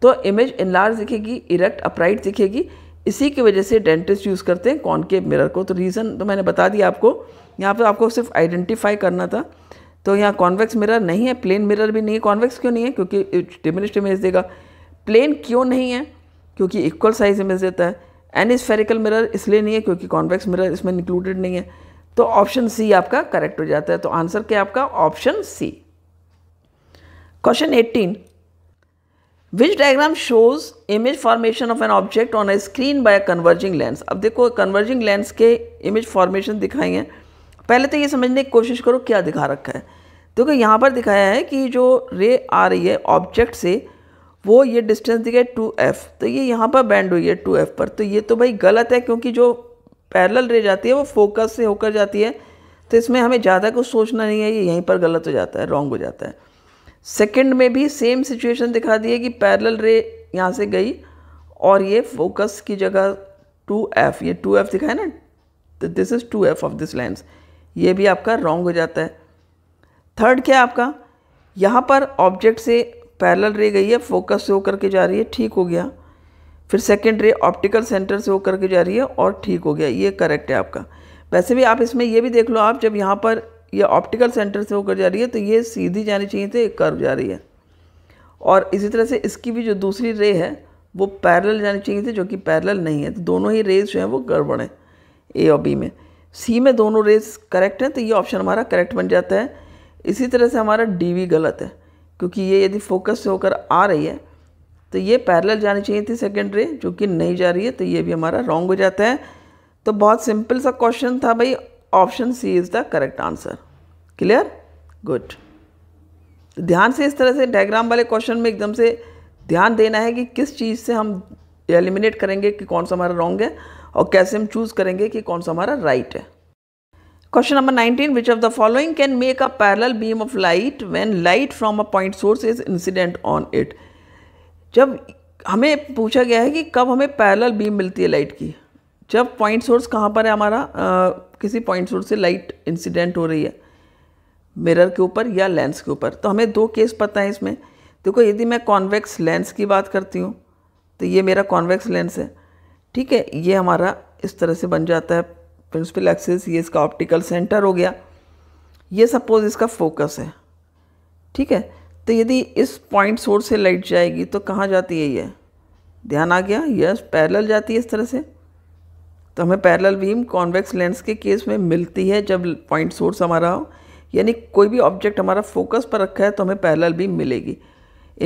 A: तो इमेज इनलार्ज दिखेगी इरेक्ट अपराइट दिखेगी इसी की वजह से डेंटिस्ट यूज़ करते हैं कौन के मिरर को तो रीज़न तो मैंने बता दिया आपको यहाँ पर आपको सिर्फ आइडेंटिफाई करना था तो यहाँ कॉन्वेक्स मिरर नहीं है प्लेन मिरर भी नहीं है कॉन्वेक्स क्यों नहीं है क्योंकि डिमिनिस्ट इमेज देगा प्लेन क्यों नहीं है क्योंकि इक्वल साइज इमेज देता है एनिस्फेरिकल मिरर इसलिए नहीं है क्योंकि कॉन्वेक्स मिरर इसमें इंक्लूडेड नहीं है तो ऑप्शन सी आपका करेक्ट हो जाता है तो आंसर क्या आपका option C question eighteen which diagram shows image formation of an object on a screen by a converging lens अब देखो कन्वर्जिंग लेंस के इमेज फॉर्मेशन दिखाई हैं पहले तो ये समझने की कोशिश करो क्या दिखा रखा है देखो यहाँ पर दिखाया है कि जो रे आ रही है ऑब्जेक्ट से वो ये डिस्टेंस दिखाई टू एफ तो ये यहाँ पर बैंड हुई है टू एफ पर तो ये तो भाई गलत है क्योंकि जो पैरल रे जाती है वो फोकस से होकर जाती है तो इसमें हमें ज़्यादा कुछ सोचना नहीं है ये यहीं पर गलत हो जाता है रॉन्ग हो जाता है सेकंड में भी सेम सिचुएशन दिखा दी है कि पैरल रे यहाँ से गई और ये फोकस की जगह टू एफ़ ये टू एफ़ दिखा है ना तो this is two F of this lens ये भी आपका रॉन्ग हो जाता है थर्ड क्या आपका यहाँ पर ऑब्जेक्ट से पैरल रे गई है फोकस से होकर के जा रही है ठीक हो गया फिर सेकेंड रे ऑप्टिकल सेंटर से होकर के जा रही है और ठीक हो गया ये करेक्ट है आपका वैसे भी आप इसमें ये भी देख लो आप जब यहाँ पर ये ऑप्टिकल सेंटर से होकर जा रही है तो ये सीधी जानी चाहिए थी तो कर्व जा रही है और इसी तरह से इसकी भी जो दूसरी रे है वो पैरेलल जानी चाहिए थी जो कि पैरेलल नहीं है तो दोनों ही रेज जो हैं वो गड़बड़ हैं ए और बी में सी में दोनों रेज करेक्ट हैं तो ये ऑप्शन हमारा करेक्ट बन जाता है इसी तरह से हमारा डी गलत है क्योंकि ये यदि फोकस से होकर आ रही है तो ये पैरेलल जानी चाहिए थी सेकेंड रे जो कि नहीं जा रही है तो ये भी हमारा रॉन्ग हो जाता है तो बहुत सिंपल सा क्वेश्चन था भाई option C is the correct answer clear good ध्यान से इस तरह से डायग्राम वाले क्वेश्चन में एकदम से ध्यान देना है कि किस चीज़ से हम एलिमिनेट करेंगे कि कौन सा हमारा रॉन्ग है और कैसे हम चूज़ करेंगे कि कौन सा हमारा राइट है question number 19 which of the following can make a parallel beam of light when light from a point source is incident on it जब हमें पूछा गया है कि कब हमें पैरेलल बीम मिलती है लाइट की जब पॉइंट सोर्स कहाँ पर है हमारा आ, किसी पॉइंट सोर्स से लाइट इंसिडेंट हो रही है मिरर के ऊपर या लेंस के ऊपर तो हमें दो केस पता है इसमें देखो यदि मैं कॉन्वेक्स लेंस की बात करती हूँ तो ये मेरा कॉन्वेक्स लेंस है ठीक है ये हमारा इस तरह से बन जाता है प्रिंसिपल एक्सिस ये इसका ऑप्टिकल सेंटर हो गया ये सपोज इसका फोकस है ठीक है तो यदि इस पॉइंट सोर्स से लाइट जाएगी तो कहाँ जाती है ये ध्यान आ गया यस पैरेलल जाती है इस तरह से तो हमें पैरेलल बीम कॉन्वेक्स लेंस के केस में मिलती है जब पॉइंट सोर्स हमारा हो यानी कोई भी ऑब्जेक्ट हमारा फोकस पर रखा है तो हमें पैरेलल बीम मिलेगी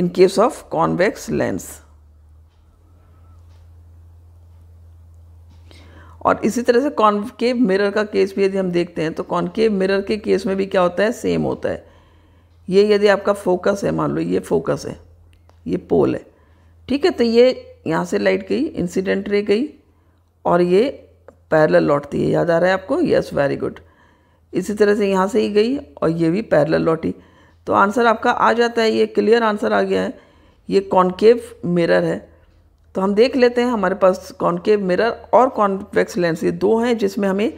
A: in case of convex lens और इसी तरह से कॉन्केव मिरर का केस भी यदि हम देखते हैं तो कॉन्केव मिरर के केस में भी क्या होता है सेम होता है ये यदि आपका फोकस है मान लो ये फोकस है ये पोल है ठीक है तो ये यहाँ से लाइट गई इंसिडेंट रे गई और ये पैरल लौटती है याद आ रहा है आपको यस वेरी गुड इसी तरह से यहाँ से ही गई और ये भी पैरल लौटी तो आंसर आपका आ जाता है ये क्लियर आंसर आ गया है ये कॉन्केव मिरर है तो हम देख लेते हैं हमारे पास कॉन्केव मिरर और कॉन्वेक्स लेंस ये दो हैं जिसमें हमें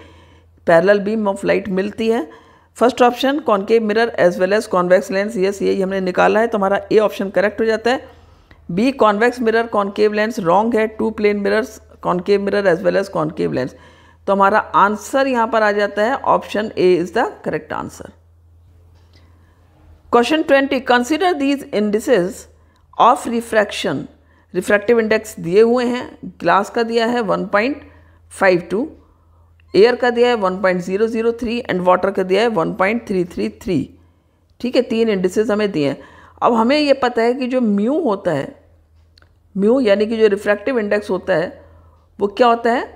A: पैरल बीम ऑफ लाइट मिलती है first option concave mirror as well as convex lens yes यही हमने निकाला है तो हमारा ए ऑप्शन करेक्ट हो जाता है B convex mirror concave lens wrong है two plane mirrors concave mirror as well as concave lens तो हमारा आंसर यहाँ पर आ जाता है option A is the correct answer question twenty consider these indices of refraction refractive index दिए हुए हैं ग्लास का दिया है one point five two air का दिया है 1.003 एंड वाटर का दिया है 1.333 ठीक है तीन इंडिसेस हमें दिए हैं अब हमें ये पता है कि जो म्यू होता है म्यू यानी कि जो रिफ्रैक्टिव इंडेक्स होता है वो क्या होता है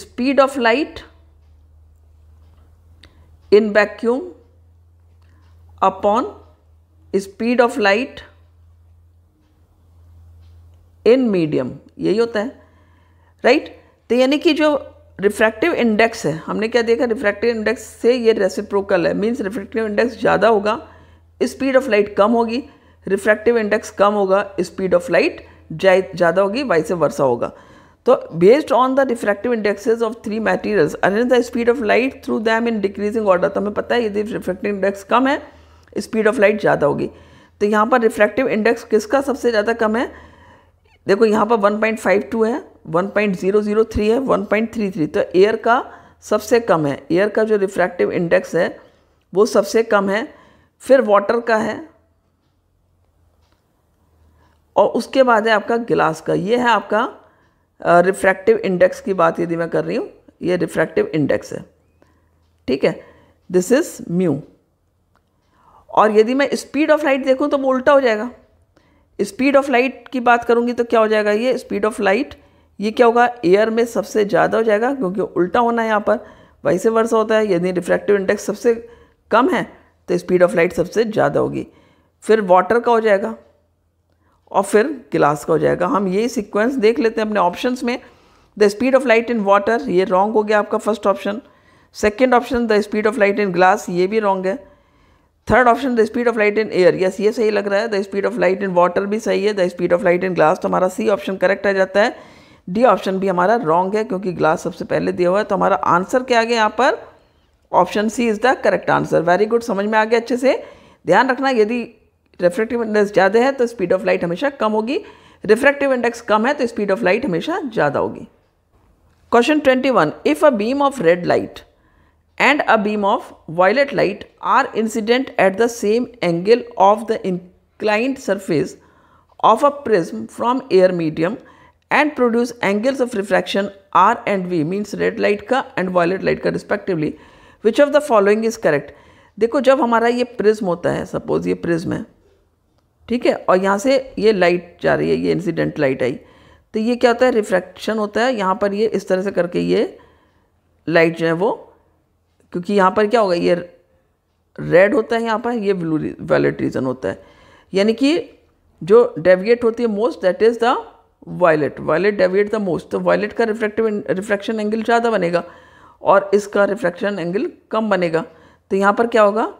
A: speed of light in vacuum upon speed of light in medium यही होता है राइट right? तो यानी कि जो रिफ्रैक्टिव इंडेक्स है हमने क्या देखा रिफ्रैक्टिव इंडेक्स से ये रेसिप्रोकल है मीन्स रिफ्रैक्टिव इंडेक्स ज़्यादा होगा स्पीड ऑफ लाइट कम होगी रिफ्रैक्टिव इंडेक्स कम होगा स्पीड ऑफ लाइट ज़्यादा होगी वाई से वर्षा होगा तो based on the refractive indexes of three materials arrange the speed of light through them in decreasing order तो हमें पता है यदि रिफ्रैक्टिव इंडेक्स कम है स्पीड ऑफ लाइट ज़्यादा होगी तो यहाँ पर रिफ्रैक्टिव इंडेक्स किसका सबसे ज़्यादा कम है देखो यहाँ पर 1.52 है 1.003 है 1.33 तो एयर का सबसे कम है एयर का जो रिफ्रैक्टिव इंडेक्स है वो सबसे कम है फिर वाटर का है और उसके बाद है आपका गिलास का ये है आपका रिफ्रैक्टिव इंडेक्स की बात यदि मैं कर रही हूँ ये रिफ्रैक्टिव इंडेक्स है ठीक है दिस इज़ म्यू और यदि मैं स्पीड ऑफ लाइट देखूँ तो वो उल्टा हो जाएगा स्पीड ऑफ लाइट की बात करूँगी तो क्या हो जाएगा ये स्पीड ऑफ लाइट ये क्या होगा एयर में सबसे ज़्यादा हो जाएगा क्योंकि उल्टा होना है यहाँ पर वैसे वर्षा होता है यदि रिफ्रैक्टिव इंडेक्स सबसे कम है तो स्पीड ऑफ लाइट सबसे ज़्यादा होगी फिर वाटर का हो जाएगा और फिर गिलास का हो जाएगा हम ये सिक्वेंस देख लेते हैं अपने ऑप्शंस में the speed of light in water ये रॉन्ग हो गया आपका first option second option the speed of light in glass ये भी रॉन्ग है third option the speed of light in air yes ये सही लग रहा है the speed of light in water भी सही है the speed of light in glass तो हमारा सी ऑप्शन करेक्ट आ जाता है डी ऑप्शन भी हमारा रॉन्ग है क्योंकि ग्लास सबसे पहले दिया हुआ है तो हमारा आंसर क्या आ गया यहाँ पर option C is the correct answer very good समझ में आ गया अच्छे से ध्यान रखना यदि रिफ्रेक्टिव इंडेक्स ज़्यादा है तो स्पीड ऑफ लाइट हमेशा कम होगी रिफ्रेक्टिव इंडेक्स कम है तो स्पीड ऑफ लाइट हमेशा ज़्यादा होगी question twenty one if a beam of red light and a beam of violet light are incident at the same angle of the inclined surface of a prism from air medium and produce angles of refraction R and V means red light का and violet light का respectively which of the following is correct देखो जब हमारा ये prism होता है suppose ये prism है ठीक है और यहाँ से ये लाइट जा रही है ये इंसिडेंट लाइट आई तो ये क्या होता है रिफ्रैक्शन होता है यहाँ पर ये इस तरह से करके ये लाइट जो है वो क्योंकि यहाँ पर क्या होगा ये रेड होता है यहाँ पर ये ब्लू वैलिड रीजन होता है यानी कि जो डेविएट होती है most that is the violet violet deviate the most तो वायलेट का रिफ्रैक्टिव रिफ्रैक्शन एंगल ज़्यादा बनेगा और इसका रिफ्रैक्शन एंगल कम बनेगा तो यहाँ पर क्या होगा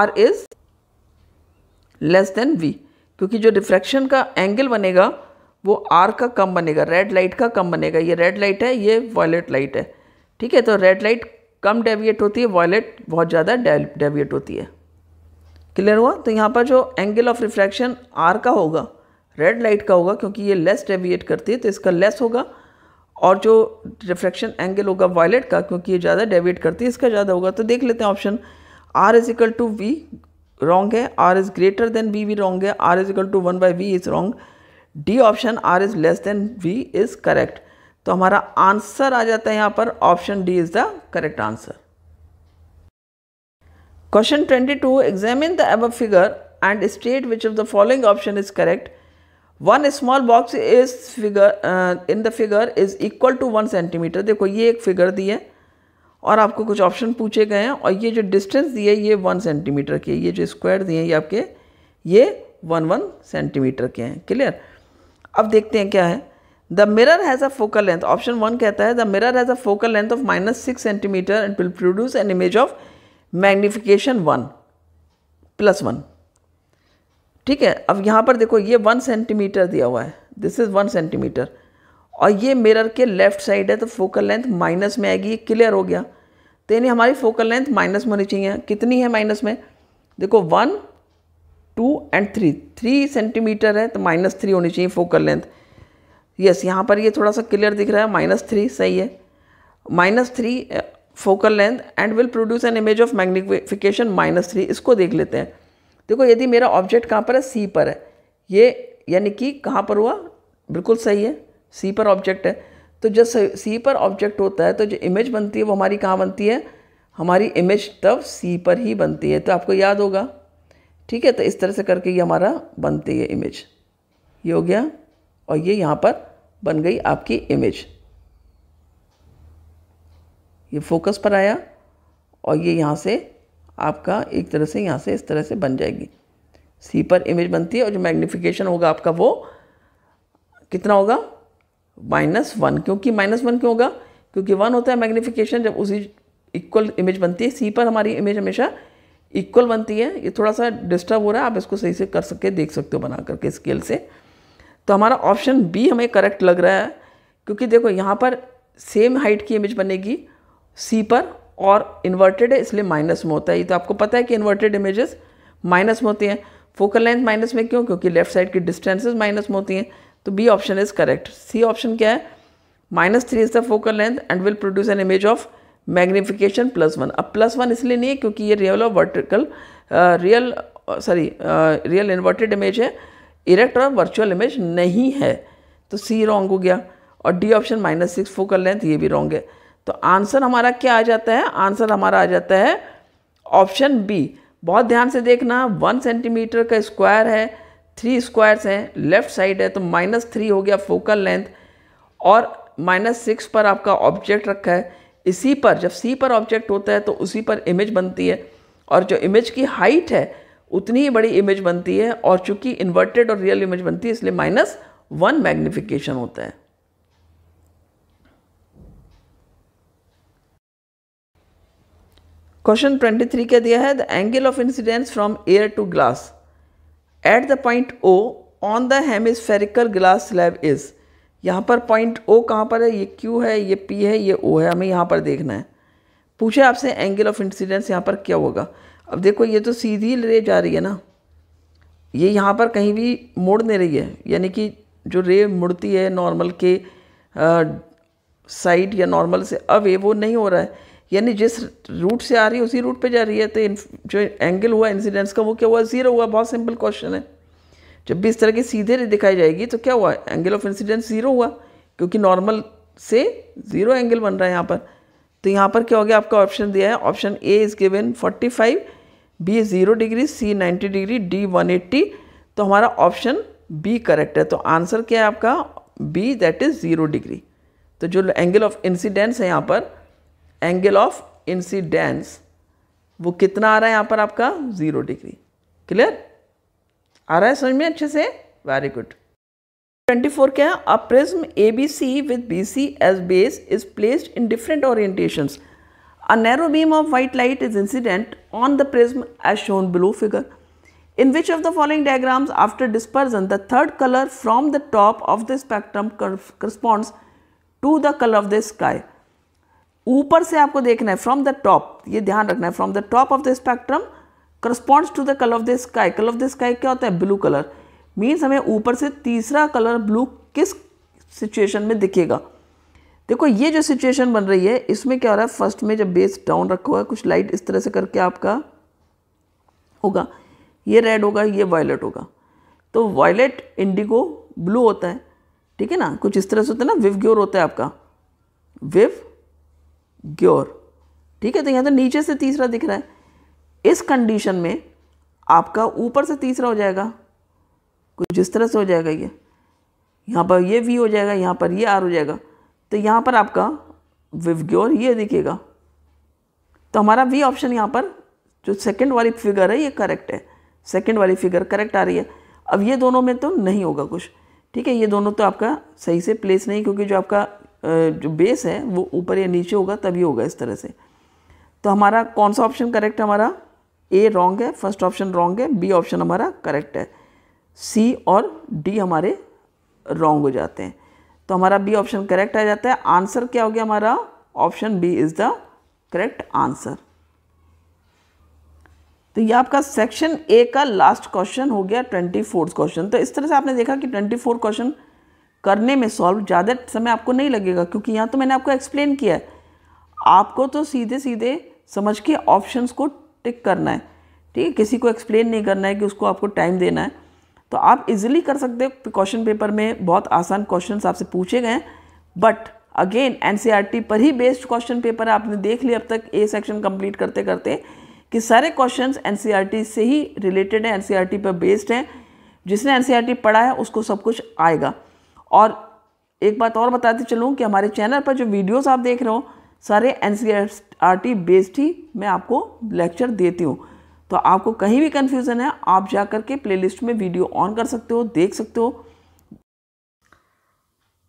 A: R is less than V क्योंकि जो रिफ्रैक्शन का एंगल बनेगा वो आर का कम बनेगा रेड लाइट का कम बनेगा ये रेड लाइट है ये वॉयलेट लाइट है ठीक है तो रेड लाइट कम डेविएट होती है वायलेट बहुत ज़्यादा डेविएट होती है क्लियर हुआ तो यहाँ पर जो एंगल ऑफ रिफ्रैक्शन आर का होगा रेड लाइट का होगा क्योंकि ये लेस डेविएट करती है तो इसका लेस होगा और जो रिफ्रैक्शन एंगल होगा वायलेट का क्योंकि ये ज़्यादा डेविएट करती है इसका ज़्यादा होगा तो देख लेते हैं option R is equal to V wrong है R is greater than V V wrong है R is equal to one by V is wrong D option R is less than V is correct तो हमारा answer आ जाता है यहाँ पर option D is the correct answer question twenty two examine the above figure and state which of the following option is correct one small box is figure in the figure is equal to one centimetre देखो ये एक figure दी है और आपको कुछ option पूछे गए हैं और ये जो डिस्टेंस दी है ये वन सेंटीमीटर की ये जो स्क्वायर दिए हैं ये आपके ये वन वन सेंटीमीटर के हैं क्लियर अब देखते हैं क्या है the mirror has a focal length option one कहता है the mirror has a focal length of minus six centimetre and will produce an image of magnification one plus one ठीक है अब यहाँ पर देखो ये वन सेंटीमीटर दिया हुआ है दिस इज़ वन सेंटीमीटर और ये मिरर के लेफ्ट साइड है तो फोकल लेंथ माइनस में आएगी ये क्लियर हो गया तो यानी हमारी फोकल लेंथ माइनस में होनी चाहिए कितनी है माइनस में देखो one two and three three centimetre है तो माइनस थ्री होनी चाहिए फोकल लेंथ यस यहाँ पर ये थोड़ा सा क्लियर दिख रहा है माइनस थ्री सही है minus three focal length and will produce an image of magnification minus three इसको देख लेते हैं देखो यदि मेरा ऑब्जेक्ट कहाँ पर है सी पर है ये यानी कि कहाँ पर हुआ बिल्कुल सही है सी पर ऑब्जेक्ट है तो जब सी पर ऑब्जेक्ट होता है तो जो इमेज बनती है वो हमारी कहाँ बनती है हमारी इमेज तब सी पर ही बनती है तो आपको याद होगा ठीक है तो इस तरह से करके ये हमारा बनती है इमेज ये हो गया और ये यहाँ पर बन गई आपकी इमेज ये फोकस पर आया और ये यहाँ से आपका एक तरह से यहाँ से इस तरह से बन जाएगी सी पर इमेज बनती है और जो मैग्नीफिकेशन होगा आपका वो कितना होगा माइनस वन क्योंकि माइनस वन क्यों होगा क्योंकि वन होता है मैग्नीफिकेशन जब उसी इक्वल इमेज बनती है सी पर हमारी इमेज हमेशा इक्वल बनती है ये थोड़ा सा डिस्टर्ब हो रहा है आप इसको सही से कर सके देख सकते हो बना करके स्केल से तो हमारा ऑप्शन बी हमें करेक्ट लग रहा है क्योंकि देखो यहाँ पर सेम हाइट की इमेज बनेगी सी पर और इन्वर्टेड है इसलिए माइनस में होता है ये तो आपको पता है कि इन्वर्टेड इमेजेस माइनस में होती हैं फोकल लेंथ माइनस में क्यों क्योंकि लेफ्ट साइड की डिस्टेंसेज माइनस में होती हैं तो B option is correct C option क्या है minus three is the focal length and will produce an image of magnification plus one अब प्लस वन इसलिए नहीं है क्योंकि ये रियल और vertical real sorry real inverted image है इरेक्ट और वर्चुअल इमेज नहीं है तो सी रॉन्ग हो गया और D option minus six focal length ये भी रॉन्ग है तो आंसर हमारा क्या आ जाता है आंसर हमारा आ जाता है ऑप्शन बी बहुत ध्यान से देखना वन सेंटीमीटर का स्क्वायर है थ्री स्क्वायर्स हैं लेफ्ट साइड है तो माइनस थ्री हो गया फोकल लेंथ और माइनस सिक्स पर आपका ऑब्जेक्ट रखा है इसी पर जब सी पर ऑब्जेक्ट होता है तो उसी पर इमेज बनती है और जो इमेज की हाइट है उतनी ही बड़ी इमेज बनती है और चूंकि इन्वर्टेड और रियल इमेज बनती है इसलिए माइनस वन मैग्निफिकेशन होता है क्वेश्चन 23 क्या दिया है the angle of incidence from air to glass at the point O on the hemispherical glass slab is यहाँ पर पॉइंट ओ कहाँ पर है ये क्यू है ये पी है ये ओ है हमें यहाँ पर देखना है पूछे आपसे एंगल ऑफ इंसिडेंस यहाँ पर क्या होगा अब देखो ये तो सीधी रे जा रही है ना ये यहाँ पर कहीं भी मुड़ नहीं रही है यानी कि जो रे मुड़ती है नॉर्मल के साइड या नॉर्मल से अब ये वो नहीं हो रहा है यानी जिस रूट से आ रही है उसी रूट पे जा रही है तो जो एंगल हुआ इंसिडेंस का वो क्या हुआ ज़ीरो हुआ बहुत सिंपल क्वेश्चन है जब भी इस तरह की सीधे रे दिखाई जाएगी तो क्या हुआ एंगल ऑफ इंसिडेंस ज़ीरो हुआ क्योंकि नॉर्मल से ज़ीरो एंगल बन रहा है यहाँ पर तो यहाँ पर क्या हो गया आपका ऑप्शन दिया है option A is given forty five B zero degree C ninety degree D one eighty तो हमारा ऑप्शन बी करेक्ट है तो आंसर क्या है आपका B that is zero degree तो जो एंगल ऑफ इंसिडेंस है यहाँ पर एंगल ऑफ इंसिडेंस वो कितना आ रहा है यहां पर आपका जीरो डिग्री क्लियर आ रहा है समझ में अच्छे से वेरी गुड 24 क्या है a prism A B C with B C as base is placed in different orientations a narrow beam of white light is incident on the prism as shown below figure in which of the following diagrams after dispersion the third colour from the top of the spectrum corresponds to the colour of the sky ऊपर से आपको देखना है from the top ये ध्यान रखना है from the top of the spectrum corresponds to the colour of the sky colour of the sky क्या होता है ब्लू कलर मीन्स हमें ऊपर से तीसरा कलर ब्लू किस सिचुएशन में दिखेगा देखो ये जो सिचुएशन बन रही है इसमें क्या हो रहा है फर्स्ट में जब बेस डाउन रखा हुआ है कुछ लाइट इस तरह से करके आपका होगा ये रेड होगा ये वायलेट होगा तो वायलेट इंडिगो ब्लू होता है ठीक है ना कुछ इस तरह से होता है ना विव ग्योर होता है आपका विव ग्योर ठीक है तो यहाँ तो नीचे से तीसरा दिख रहा है इस कंडीशन में आपका ऊपर से तीसरा हो जाएगा कुछ इस तरह से हो जाएगा ये यहाँ पर ये वी हो जाएगा यहाँ पर ये आर हो जाएगा तो यहाँ पर आपका ग्योर ये दिखेगा तो हमारा वी ऑप्शन यहाँ पर जो सेकंड वाली फिगर है ये करेक्ट है सेकंड वाली फिगर करेक्ट आ रही है अब ये दोनों में तो नहीं होगा कुछ ठीक है ये दोनों तो आपका सही से प्लेस नहीं क्योंकि जो आपका जो बेस है वो ऊपर या नीचे होगा तभी होगा इस तरह से तो हमारा कौन सा ऑप्शन करेक्ट है हमारा ए रॉन्ग है फर्स्ट ऑप्शन रॉन्ग है बी ऑप्शन हमारा करेक्ट है सी और डी हमारे रॉन्ग हो जाते हैं तो हमारा बी ऑप्शन करेक्ट आ जाता है आंसर क्या हो गया हमारा option B is the correct answer तो ये आपका सेक्शन ए का लास्ट क्वेश्चन हो गया ट्वेंटी फोर्थ क्वेश्चन तो इस तरह से आपने देखा कि ट्वेंटी फोर क्वेश्चन करने में सॉल्व ज़्यादा समय आपको नहीं लगेगा क्योंकि यहाँ तो मैंने आपको एक्सप्लेन किया है आपको तो सीधे सीधे समझ के ऑप्शंस को टिक करना है ठीक है किसी को एक्सप्लेन नहीं करना है कि उसको आपको टाइम देना है तो आप इजीली कर सकते हो क्वेश्चन पेपर में बहुत आसान क्वेश्चन आपसे पूछे गए बट अगेन एन पर ही बेस्ड क्वेश्चन पेपर आपने देख लिया अब तक ए सेक्शन कंप्लीट करते करते कि सारे क्वेश्चन एन e से ही रिलेटेड हैं एन e पर बेस्ड हैं जिसने एन e पढ़ा है उसको सब कुछ आएगा और एक बात और बताते चलूँ कि हमारे चैनल पर जो वीडियोस आप देख रहे हो सारे एन सी बेस्ड ही मैं आपको लेक्चर देती हूँ तो आपको कहीं भी कन्फ्यूज़न है आप जा कर के प्लेलिस्ट में वीडियो ऑन कर सकते हो देख सकते हो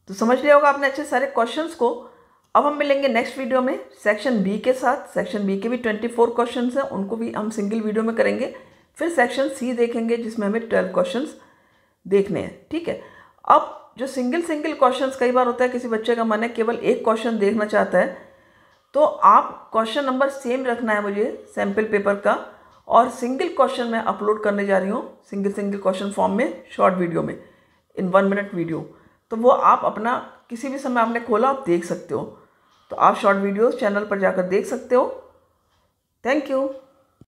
A: तो समझ लिया होगा आपने अच्छे सारे क्वेश्चंस को अब हम मिलेंगे नेक्स्ट वीडियो में सेक्शन बी के साथ सेक्शन बी के भी ट्वेंटी फोर क्वेश्चन हैं उनको भी हम सिंगल वीडियो में करेंगे फिर सेक्शन सी देखेंगे जिसमें हमें ट्वेल्व क्वेश्चन देखने हैं ठीक है अब जो सिंगल सिंगल क्वेश्चंस कई बार होता है किसी बच्चे का मन है केवल एक क्वेश्चन देखना चाहता है तो आप क्वेश्चन नंबर सेम रखना है मुझे सैम्पल पेपर का और सिंगल क्वेश्चन मैं अपलोड करने जा रही हूँ सिंगल सिंगल क्वेश्चन फॉर्म में शॉर्ट वीडियो में इन वन मिनट वीडियो तो वो आप अपना किसी भी समय आपने खोला आप देख सकते हो तो आप शॉर्ट वीडियोस चैनल पर जाकर देख सकते हो थैंक यू